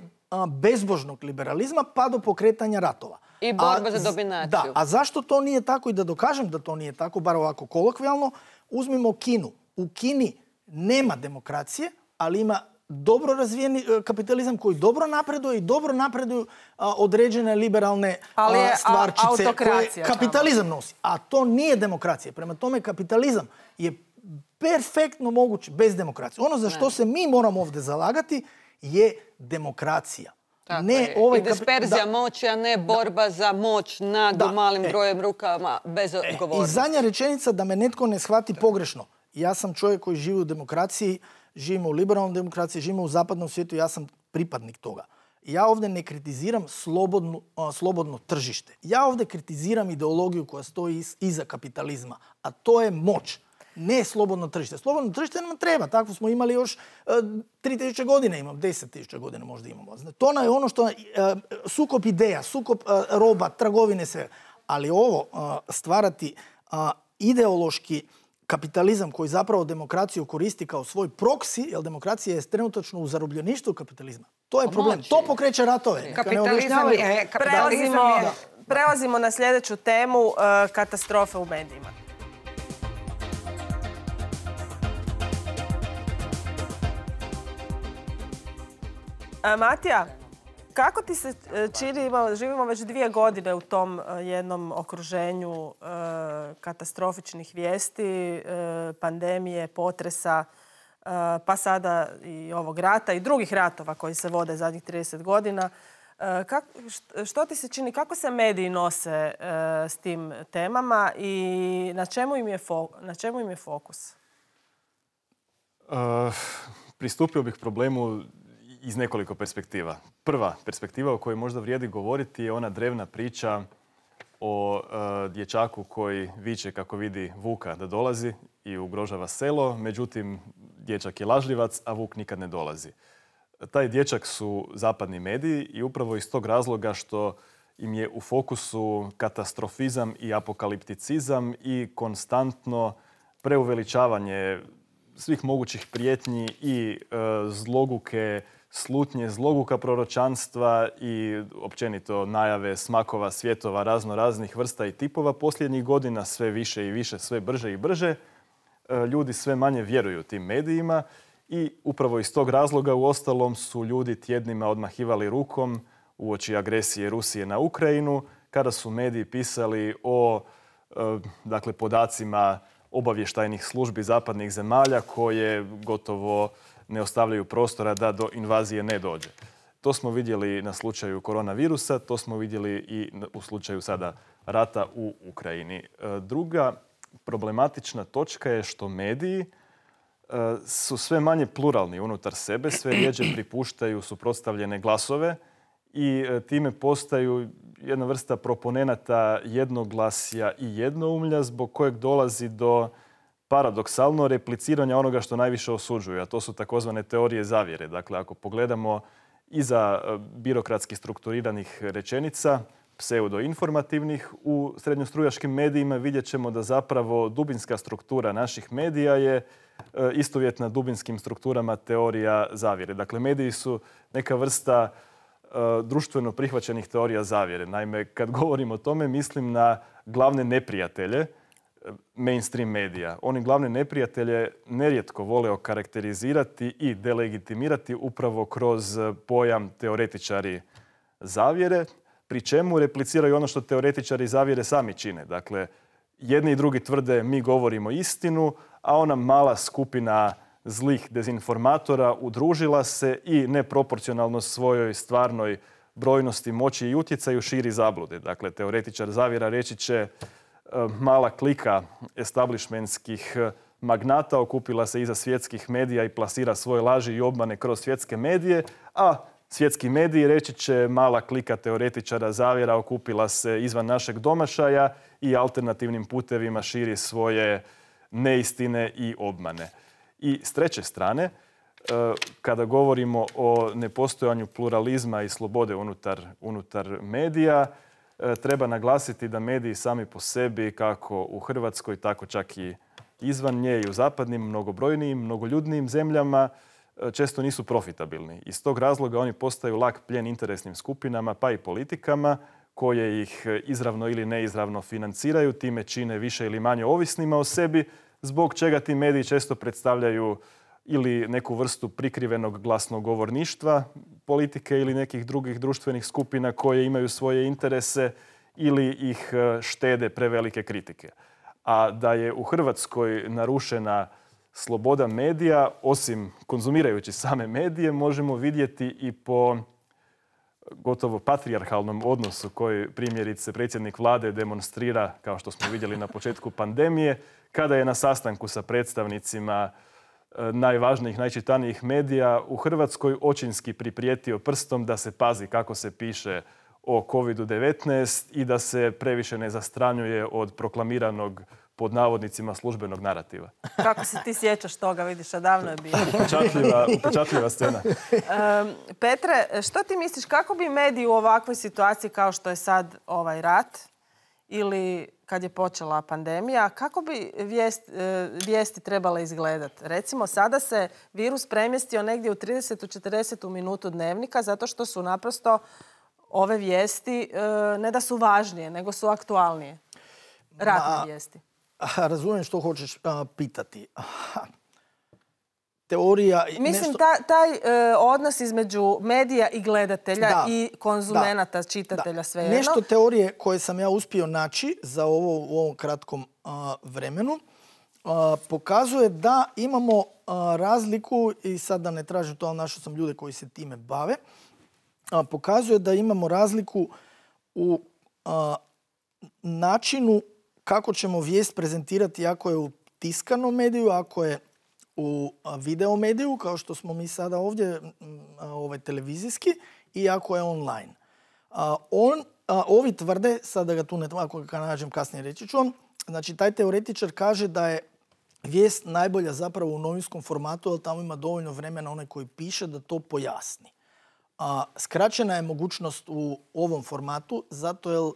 безбожног либерализма па до покретање ратова. И борба а, за доминација. Да, а зашто то не е тако и да докажем да то не е тако, бар овако колоквијално, узмемо Кину. У Кини нема демокрација, али има добро развиен капитализам кој добро напредува и добро напредува одредена либерална Али е, стварчице а, кој капитализам носи. А то не е демокрација. Према томе капитализам е perfektno moguće bez demokracije. Ono za što se mi moramo ovdje zalagati je demokracija. ne je. Ovaj I disperzija moći, a ne borba za moć nad malim e. brojem rukama bez e, I zadnja rečenica da me netko ne shvati pogrešno. Ja sam čovjek koji živi u demokraciji, živimo u liberalnoj demokraciji, živimo u zapadnom svijetu, ja sam pripadnik toga. Ja ovdje ne kritiziram slobodno, tržište. Ja ovdje kritiziram ideologiju koja stoji iza kapitalizma, a to je moć ne slobodno tržište. Slobodno tržište nam treba, takvo smo imali još 3000 e, godina, imamo, 10.000 godina možda imamo. to je ono što, e, sukop ideja, sukop e, roba, trgovine, sve. Ali ovo stvarati ideološki kapitalizam koji zapravo demokraciju koristi kao svoj proksi, jer demokracija je trenutačno u zarobljeništvu kapitalizma. To je pa problem. To pokreće ratove. Kapitalizam je... Prelazimo, prelazimo na sljedeću temu katastrofe u medijima. Matija, kako ti se e, čini, živimo već dvije godine u tom e, jednom okruženju e, katastrofičnih vijesti, pandemije, potresa, pa sada i ovog rata i drugih ratova koji se vode zadnjih 30 godina. što ti se čini, kako se mediji nose s tim temama i na čemu im je, fokus? pristupio bih problemu iz nekoliko perspektiva. Prva perspektiva o kojoj možda vrijedi govoriti je ona drevna priča o e, dječaku koji viče kako vidi Vuka da dolazi i ugrožava selo, međutim dječak je lažljivac, a Vuk nikad ne dolazi. Taj dječak su zapadni mediji i upravo iz tog razloga što im je u fokusu katastrofizam i apokalipticizam i konstantno preuveličavanje svih mogućih prijetnji i e, zloguke slutnje zloguka proročanstva i općenito najave smakova, svjetova, razno raznih vrsta i tipova posljednjih godina sve više i više, sve brže i brže. E, ljudi sve manje vjeruju tim medijima i upravo iz tog razloga u ostalom su ljudi tjednima odmahivali rukom uoči agresije Rusije na Ukrajinu kada su mediji pisali o e, dakle, podacima obavještajnih službi zapadnih zemalja koje gotovo ne ostavljaju prostora da do invazije ne dođe. To smo vidjeli na slučaju koronavirusa, to smo vidjeli i u slučaju sada rata u Ukrajini. E, druga problematična točka je što mediji e, su sve manje pluralni unutar sebe, sve rijeđe pripuštaju suprotstavljene glasove i e, time postaju jedna vrsta proponenata jednoglasja i jednoumlja zbog kojeg dolazi do paradoksalno repliciranja onoga što najviše osuđuju, a to su takozvane teorije zavjere. Dakle, ako pogledamo iza e, birokratski strukturiranih rečenica, pseudoinformativnih u srednjostrujaškim medijima vidjet ćemo da zapravo dubinska struktura naših medija je e, istovjetna dubinskim strukturama teorija zavjere. Dakle, mediji su neka vrsta e, društveno prihvaćenih teorija zavjere. Naime, kad govorim o tome, mislim na glavne neprijatelje mainstream medija. Oni glavne neprijatelje nerijetko vole okarakterizirati i delegitimirati upravo kroz e, pojam teoretičari zavjere, pri čemu repliciraju ono što teoretičari zavjere sami čine. Dakle, jedni i drugi tvrde mi govorimo istinu, a ona mala skupina zlih dezinformatora udružila se i neproporcionalno svojoj stvarnoj brojnosti moći i utjecaju širi zablude. Dakle, teoretičar zavjera reći će E, mala klika establishmentskih e, magnata okupila se iza svjetskih medija i plasira svoje laži i obmane kroz svjetske medije, a svjetski mediji reći će mala klika teoretičara zavjera okupila se izvan našeg domašaja i alternativnim putevima širi svoje neistine i obmane. I s treće strane, e, kada govorimo o nepostojanju pluralizma i slobode unutar, unutar medija, E, treba naglasiti da mediji sami po sebi, kako u Hrvatskoj, tako čak i izvan nje i u zapadnim, mnogobrojnim, mnogoljudnijim zemljama, e, često nisu profitabilni. Iz tog razloga oni postaju lak pljen interesnim skupinama, pa i politikama, koje ih e, izravno ili neizravno financiraju, time čine više ili manje ovisnima o sebi, zbog čega ti mediji često predstavljaju ili neku vrstu prikrivenog glasnogovorništva politike ili nekih drugih društvenih skupina koje imaju svoje interese ili ih e, štede prevelike kritike. A da je u Hrvatskoj narušena sloboda medija, osim konzumirajući same medije, možemo vidjeti i po gotovo patrijarhalnom odnosu koji primjerice predsjednik vlade demonstrira, kao što smo vidjeli na početku pandemije, kada je na sastanku sa predstavnicima E, najvažnijih, najčitanijih medija u Hrvatskoj očinski priprijetio prstom da se pazi kako se piše o COVID-19 i da se previše ne zastranjuje od proklamiranog pod navodnicima službenog narativa. Kako se ti sjećaš toga, vidiš, a davno je bilo. Upečatljiva, upečatljiva scena. Petre, što ti misliš, kako bi mediji u ovakvoj situaciji kao što je sad ovaj rat ili kad je počela pandemija, kako bi vijest, e, vijesti trebale izgledati? Recimo, sada se virus premjestio negdje u 30-40 minutu dnevnika zato što su naprosto ove vijesti e, ne da su važnije, nego su aktualnije. Ratne vijesti. Razumijem što hoćeš pitati teorija. Mislim, taj e, odnos između medija i gledatelja i konzumenata, čitatelja, sve jedno. Nešto teorije koje sam ja uspio naći za ovo u ovom kratkom vremenu pokazuje da imamo razliku, i sad da ne tražim to, ali našao sam ljude koji se time bave, pokazuje da imamo razliku u načinu kako ćemo vijest prezentirati ako je u tiskanom mediju, ako je u video mediju, kao što smo mi sada ovdje, ovaj, televizijski, i ako je online. on, a, ovi tvrde, sada ga tu ne ako ga nađem kasnije reći ću vam, znači taj teoretičar kaže da je vijest najbolja zapravo u novinskom formatu, ali tamo ima dovoljno vremena onaj koji piše da to pojasni. A, skraćena je mogućnost u ovom formatu zato jer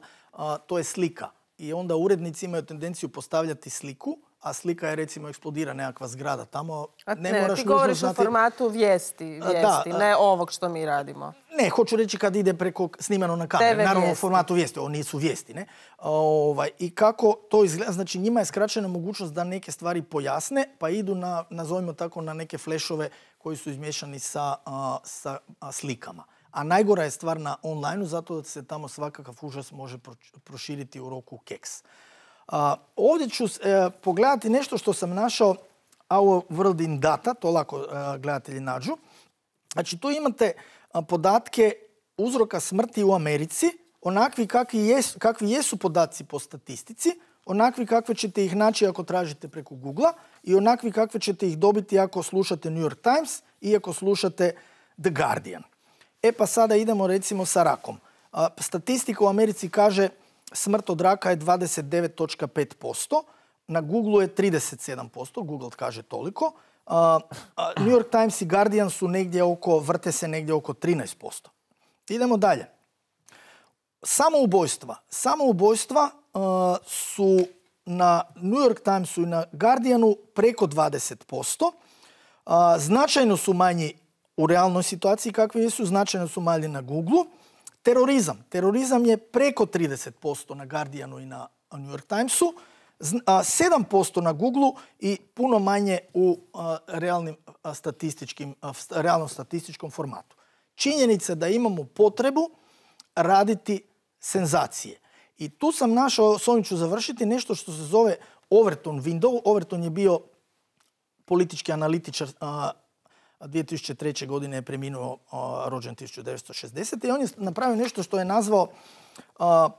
to je slika. I onda urednici imaju tendenciju postavljati sliku a slika je recimo eksplodira nekakva zgrada tamo. ne, ne moraš ti govoriš o formatu vijesti, vijesti da, ne ovog što mi radimo. Ne, hoću reći kad ide preko snimano na kameru, naravno u formatu vijesti, ovo nisu vijesti. Ne? Ovaj, I kako to izgleda, znači njima je skraćena mogućnost da neke stvari pojasne, pa idu na, nazovimo tako, na neke flešove koji su izmješani sa, sa slikama. A najgora je stvar na online zato da se tamo svakakav užas može proširiti u roku keks ovdje ću e, pogledati nešto što sam našao Our World in Data, to lako e, gledatelji nađu. Znači tu imate e, podatke uzroka smrti u Americi, onakvi kakvi jesu, kakvi jesu podaci po statistici, onakvi kakve ćete ih naći ako tražite preko Google-a i onakvi kakve ćete ih dobiti ako slušate New York Times i ako slušate The Guardian. E pa sada idemo recimo sa rakom. Statistika u Americi kaže smrt od raka je 29.5%, na Google je 37%, Google kaže toliko. New York Times i Guardian su negdje oko, vrte se negdje oko 13%. Idemo dalje. Samoubojstva. Samoubojstva e, su na New York Timesu i na Guardianu preko 20%. E, značajno su manji u realnoj situaciji kakvi jesu, značajno su manji na google Terorizam. Terorizam je preko 30% na Guardianu i na New York Timesu, 7% na Googleu i puno manje u realnim realnom statističkom formatu. Činjenica je da imamo potrebu raditi senzacije. I tu sam našao, s ovim ću završiti, nešto što se zove Overton window. Overton je bio politički analitičar 2003. godine je preminuo rođen 1960. I on je napravio nešto što je nazvao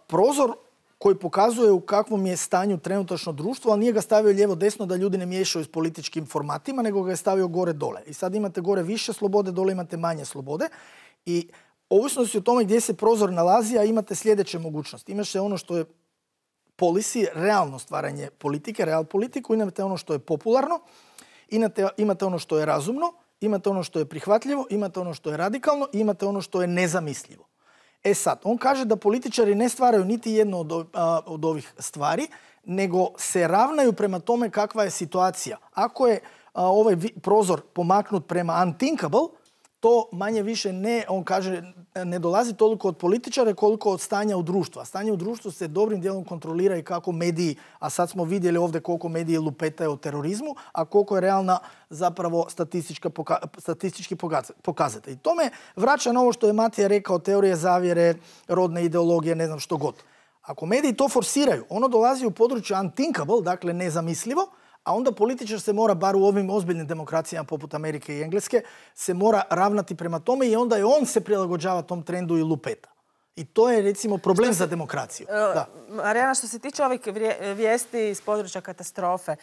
prozor koji pokazuje u kakvom je stanju trenutačno društvo, ali nije ga stavio lijevo-desno da ljudi ne miješaju s političkim formatima, nego ga je stavio gore-dole. I sad imate gore više slobode, dole imate manje slobode. I ovisnosti o tome gdje se prozor nalazi, a imate sljedeće mogućnosti. Imaš se ono što je policy, realno stvaranje politike, real politiku, imate ono što je popularno, imate ono što je razumno, Imate ono što je prihvatljivo, imate ono što je radikalno imate ono što je nezamislivo. E sad, on kaže da političari ne stvaraju niti jedno od, ovih stvari, nego se ravnaju prema tome kakva je situacija. Ako je ovaj prozor pomaknut prema unthinkable, to manje više ne, on kaže, ne dolazi toliko od političara koliko od stanja u društvu. A stanje u društvu se dobrim dijelom kontrolira i kako mediji, a sad smo vidjeli ovdje koliko mediji lupetaju o terorizmu, a koliko je realna zapravo statistička statistički pokazatelj. To me vraća na ovo što je Matija rekao, teorije zavjere, rodne ideologije, ne znam što god. Ako mediji to forsiraju, ono dolazi u području unthinkable, dakle nezamislivo, a onda političar se mora, bar u ovim ozbiljnim demokracijama poput Amerike i Engleske, se mora ravnati prema tome i onda je on se prilagođava tom trendu i lupeta. I to je recimo problem za demokraciju. E, Marijana, što se tiče ovih vijesti iz područja katastrofe, e,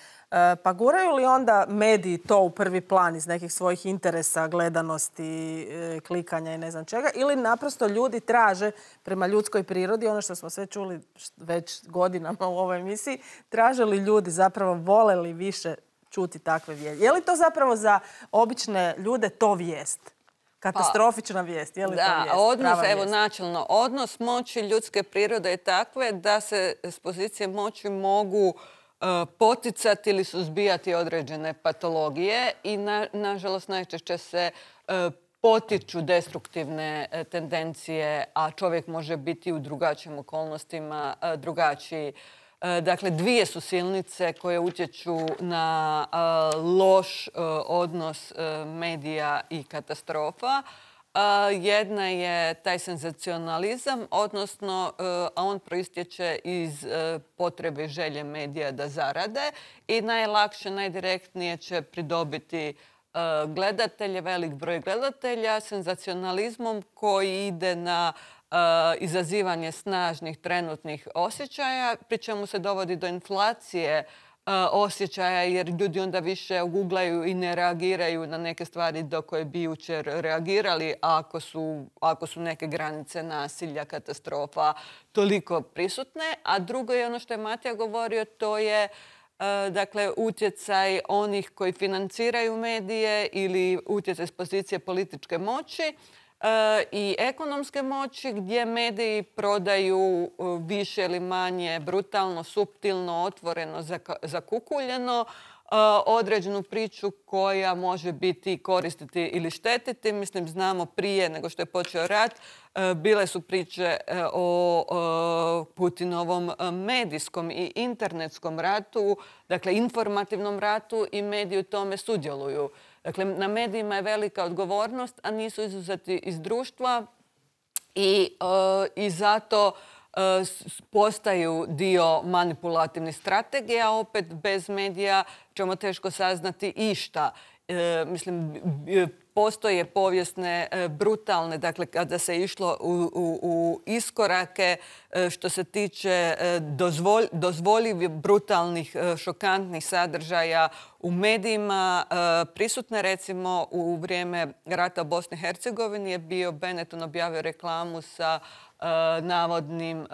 pa guraju li onda mediji to u prvi plan iz nekih svojih interesa, gledanosti, e, klikanja i ne znam čega, ili naprosto ljudi traže prema ljudskoj prirodi, ono što smo sve čuli već godinama u ovoj emisiji, traže li ljudi zapravo, vole li više čuti takve vijesti? Je li to zapravo za obične ljude to vijest? Pa, Katastrofična vijest, je li da, to vijest? Da, odnos, evo načelno, odnos moći ljudske prirode je takve da se s pozicije moći mogu e, poticati ili suzbijati određene patologije i nažalost najčešće se e, potiču destruktivne e, tendencije, a čovjek može biti u drugačijim okolnostima, drugačiji E, dakle, dvije su silnice koje utječu na e, loš e, odnos medija i katastrofa. Jedna je taj senzacionalizam, odnosno a on proistječe iz potrebe želje medija da zarade i najlakše, najdirektnije će pridobiti gledatelje, velik broj gledatelja senzacionalizmom koji ide na Eh, izazivanje snažnih trenutnih osjećaja, pri čemu se dovodi do inflacije eh, osjećaja jer ljudi onda više guglaju i ne reagiraju na neke stvari do koje bi jučer reagirali ako su, ako su neke granice nasilja, katastrofa toliko prisutne. A drugo je ono što je Matija govorio, to je eh, dakle, utjecaj onih koji financiraju medije ili utjecaj s pozicije političke moći E, i ekonomske moći gdje mediji prodaju e, više ili manje brutalno, suptilno, otvoreno, zakukuljeno e, određenu priču koja može biti koristiti ili štetiti. Mislim, znamo prije nego što je počeo rat, bile su priče o Putinovom medijskom i internetskom ratu, dakle informativnom ratu i mediji u tome sudjeluju. Dakle, na medijima je velika odgovornost, a nisu izuzeti iz društva i, e, i zato e, postaju dio manipulativnih strategija, opet bez medija ćemo teško saznati išta. E, mislim, postoje povijesne, e, brutalne, dakle kada se išlo u, iskorake e, što se tiče e, dozvol, dozvoljivih brutalnih, šokantnih sadržaja u medijima. Prisutne recimo u vrijeme rata u i Hercegovini je bio Benetton objavio reklamu sa E, navodnim e,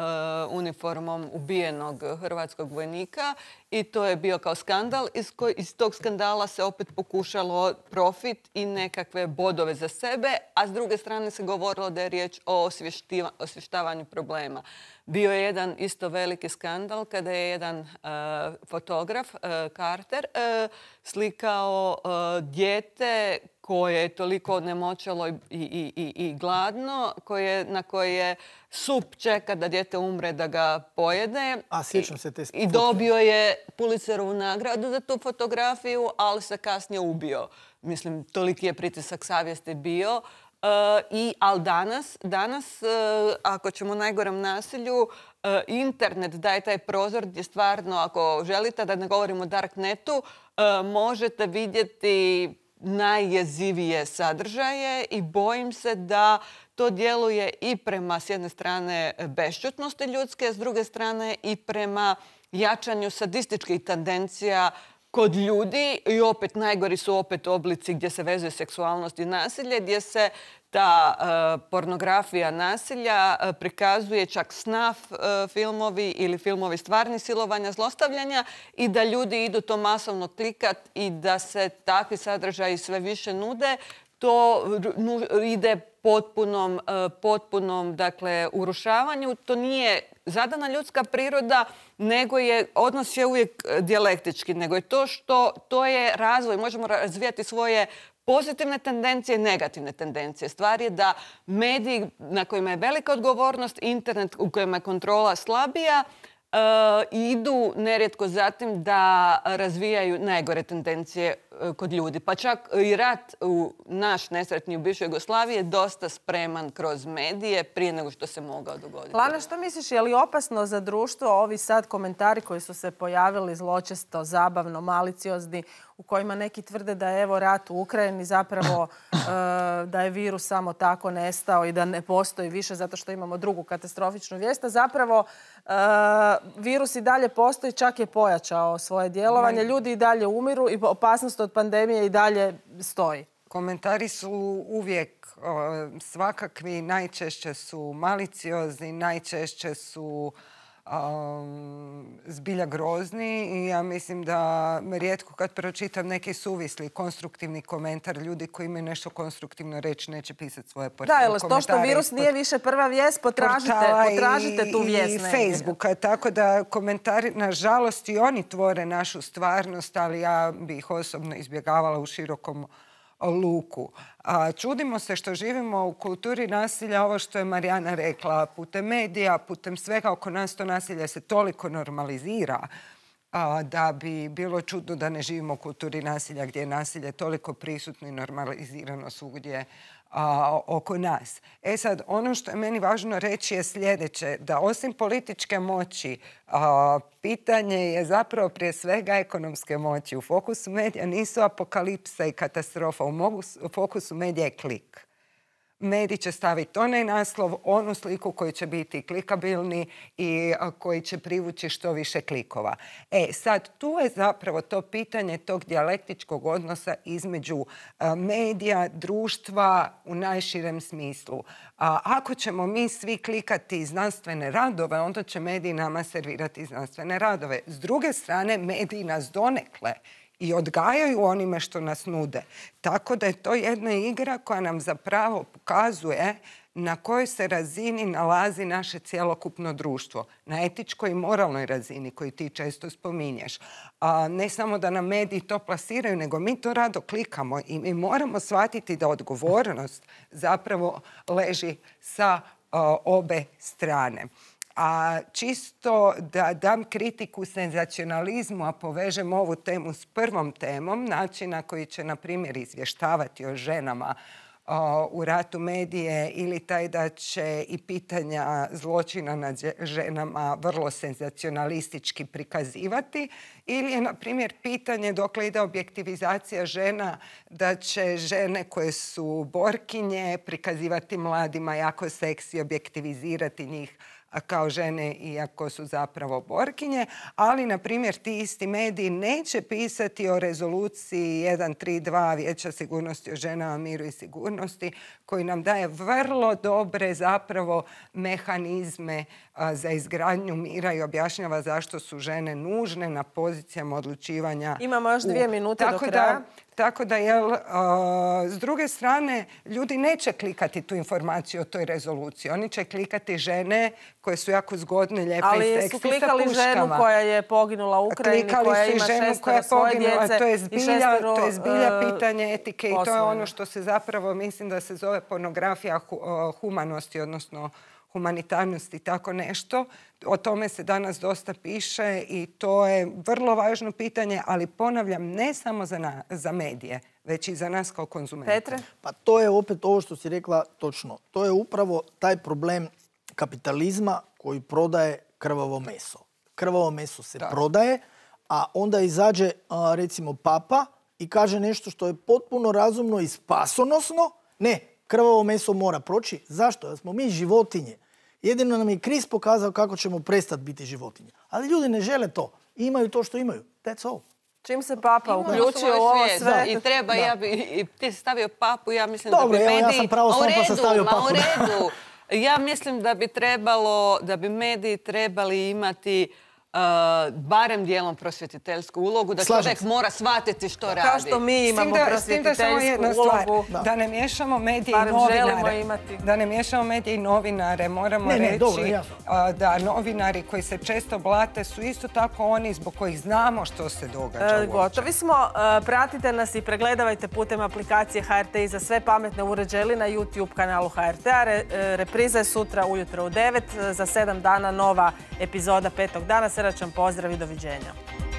uniformom ubijenog hrvatskog vojnika i to je bio kao skandal. Iz, tog skandala se opet pokušalo profit i nekakve bodove za sebe, a s druge strane se govorilo da je riječ o osvještavanju problema. Bio je jedan isto veliki skandal kada je jedan e, fotograf, Carter, slikao dijete koje je toliko odnemoćalo i, gladno, na koje sup čeka da dijete umre da ga pojede. A sjećam se te I dobio je Pulicerovu nagradu za tu fotografiju, ali se kasnije ubio. Mislim, toliki je pritisak savjeste bio. E, i, ali danas, danas e, ako ćemo najgorem nasilju, e, internet daje taj prozor gdje stvarno, ako želite, da ne govorimo o darknetu, možete vidjeti najjezivije sadržaje i bojim se da to djeluje i prema s jedne strane bešćutnosti ljudske, s druge strane i prema jačanju sadističkih tendencija kod ljudi i opet najgori su opet oblici gdje se vezuje seksualnost i nasilje, gdje se ta e, pornografija nasilja e, prikazuje čak snaf e, filmovi ili filmovi stvarni silovanja, zlostavljanja i da ljudi idu to masovno klikat i da se takvi sadržaji sve više nude, to ide potpunom, potpunom dakle, urušavanju. To nije zadana ljudska priroda, nego je odnos je uvijek e, dijalektički, nego je to što to je razvoj, možemo razvijati svoje pozitivne tendencije i negativne tendencije. Stvar je da mediji na kojima je velika odgovornost, internet u kojima je kontrola slabija, E, idu nerijetko zatim da razvijaju najgore tendencije e, kod ljudi. Pa čak i rat u naš nesretni u bivšoj Jugoslaviji je dosta spreman kroz medije prije nego što se mogao dogoditi. Lana, što misliš, je li opasno za društvo ovi sad komentari koji su se pojavili zločesto, zabavno, maliciozni u kojima neki tvrde da je evo rat u Ukrajini zapravo eh, da je virus samo tako nestao i da ne postoji više zato što imamo drugu katastrofičnu vijest. zapravo eh, virus i dalje postoji, čak je pojačao svoje djelovanje. Ljudi i dalje umiru i opasnost od pandemije i dalje stoji. Komentari su uvijek eh, svakakvi, najčešće su maliciozni, najčešće su zbilja grozni i ja mislim da rijetko kad pročitam neki suvisli, konstruktivni komentar, ljudi koji imaju nešto konstruktivno reći neće pisati svoje komentare. Da, jel to što virus nije više prva vijest, potražite, potražite tu vijest. I ne. Facebooka, tako da komentari, nažalost, i oni tvore našu stvarnost, ali ja bih osobno izbjegavala u širokom luku. A čudimo se što živimo u kulturi nasilja, ovo što je Marijana rekla, putem medija, putem svega oko nas to nasilje se toliko normalizira a, da bi bilo čudno da ne živimo u kulturi nasilja gdje je nasilje toliko prisutno i normalizirano svugdje oko nas. E sad, ono što je meni važno reći je sljedeće, da osim političke moći, pitanje je zapravo prije svega ekonomske moći. U fokusu medija nisu apokalipsa i katastrofa, u fokusu medija je klik mediji će staviti onaj naslov, onu sliku koji će biti klikabilni i koji će privući što više klikova. E sad, tu je zapravo to pitanje tog dijalektičkog odnosa između medija, društva u najširem smislu. ako ćemo mi svi klikati znanstvene radove, onda će mediji nama servirati znanstvene radove. S druge strane, mediji nas donekle i odgajaju onime što nas nude. Tako da je to jedna igra koja nam zapravo pokazuje na kojoj se razini nalazi naše cijelokupno društvo. Na etičkoj i moralnoj razini koju ti često spominješ. ne samo da nam mediji to plasiraju, nego mi to rado klikamo i mi moramo shvatiti da odgovornost zapravo leži sa obe strane. A čisto da dam kritiku senzacionalizmu, a povežem ovu temu s prvom temom, načina koji će, na primjer, izvještavati o ženama u ratu medije ili taj da će i pitanja zločina nad ženama vrlo senzacionalistički prikazivati ili je, na primjer, pitanje dokle ide objektivizacija žena da će žene koje su borkinje prikazivati mladima jako seksi, objektivizirati njih kao žene iako su zapravo borkinje, ali na primjer ti isti mediji neće pisati o rezoluciji 132 Vijeća sigurnosti o ženama, miru i sigurnosti koji nam daje vrlo dobre zapravo mehanizme za izgradnju mira i objašnjava zašto su žene nužne na pozicijama odlučivanja. Imamo još dvije minute do kraja. Da, tako da, jel, s druge strane, ljudi neće klikati tu informaciju o toj rezoluciji. Oni će klikati žene koje su jako zgodne, lijepe Ali i seksi. Ali su klikali ženu koja je poginula u Ukrajini, koja ima ženu koja je poginula, to je zbilja, to je zbilja e, pitanje etike i to je ono što se zapravo, mislim da se zove pornografija humanosti, odnosno humanitarnosti i tako nešto. O tome se danas dosta piše i to je vrlo važno pitanje, ali ponavljam, ne samo za, medije, već i za nas kao konzumente. Petre? Pa to je opet ovo što si rekla točno. To je upravo taj problem kapitalizma koji prodaje krvavo meso. Krvavo meso se prodaje, a onda izađe recimo papa i kaže nešto što je potpuno razumno i spasonosno. Ne, krvavo meso mora proći. Zašto? Jer smo mi životinje. Jedino nam je Kris pokazao kako ćemo prestati biti životinje. Ali ljudi ne žele to. Imaju to što imaju. That's all. Čim se papa uključio u ovo sve... I treba, ja bi, ti si stavio papu, ja mislim da bi mediji... Dobro, ja sam pravo pa sam stavio papu. u redu. Ja mislim da bi trebalo, da bi mediji trebali imati Uh, barem dijelom prosvjetiteljsku ulogu, da čovjek mora shvatiti što radi. Kao što mi imamo da, prosvjetiteljsku ulogu. da ne miješamo medije i novinare. Imati. Da ne miješamo medije i novinare. Moramo reći da novinari koji se često blate su isto tako oni zbog kojih znamo što se događa. E, gotovi smo. E, pratite nas i pregledavajte putem aplikacije HRT i za sve pametne uređaje ili na YouTube kanalu hrt e, repriza je sutra ujutro u 9. Za 7 dana nova epizoda petog dana srdačan pozdrav i doviđenja.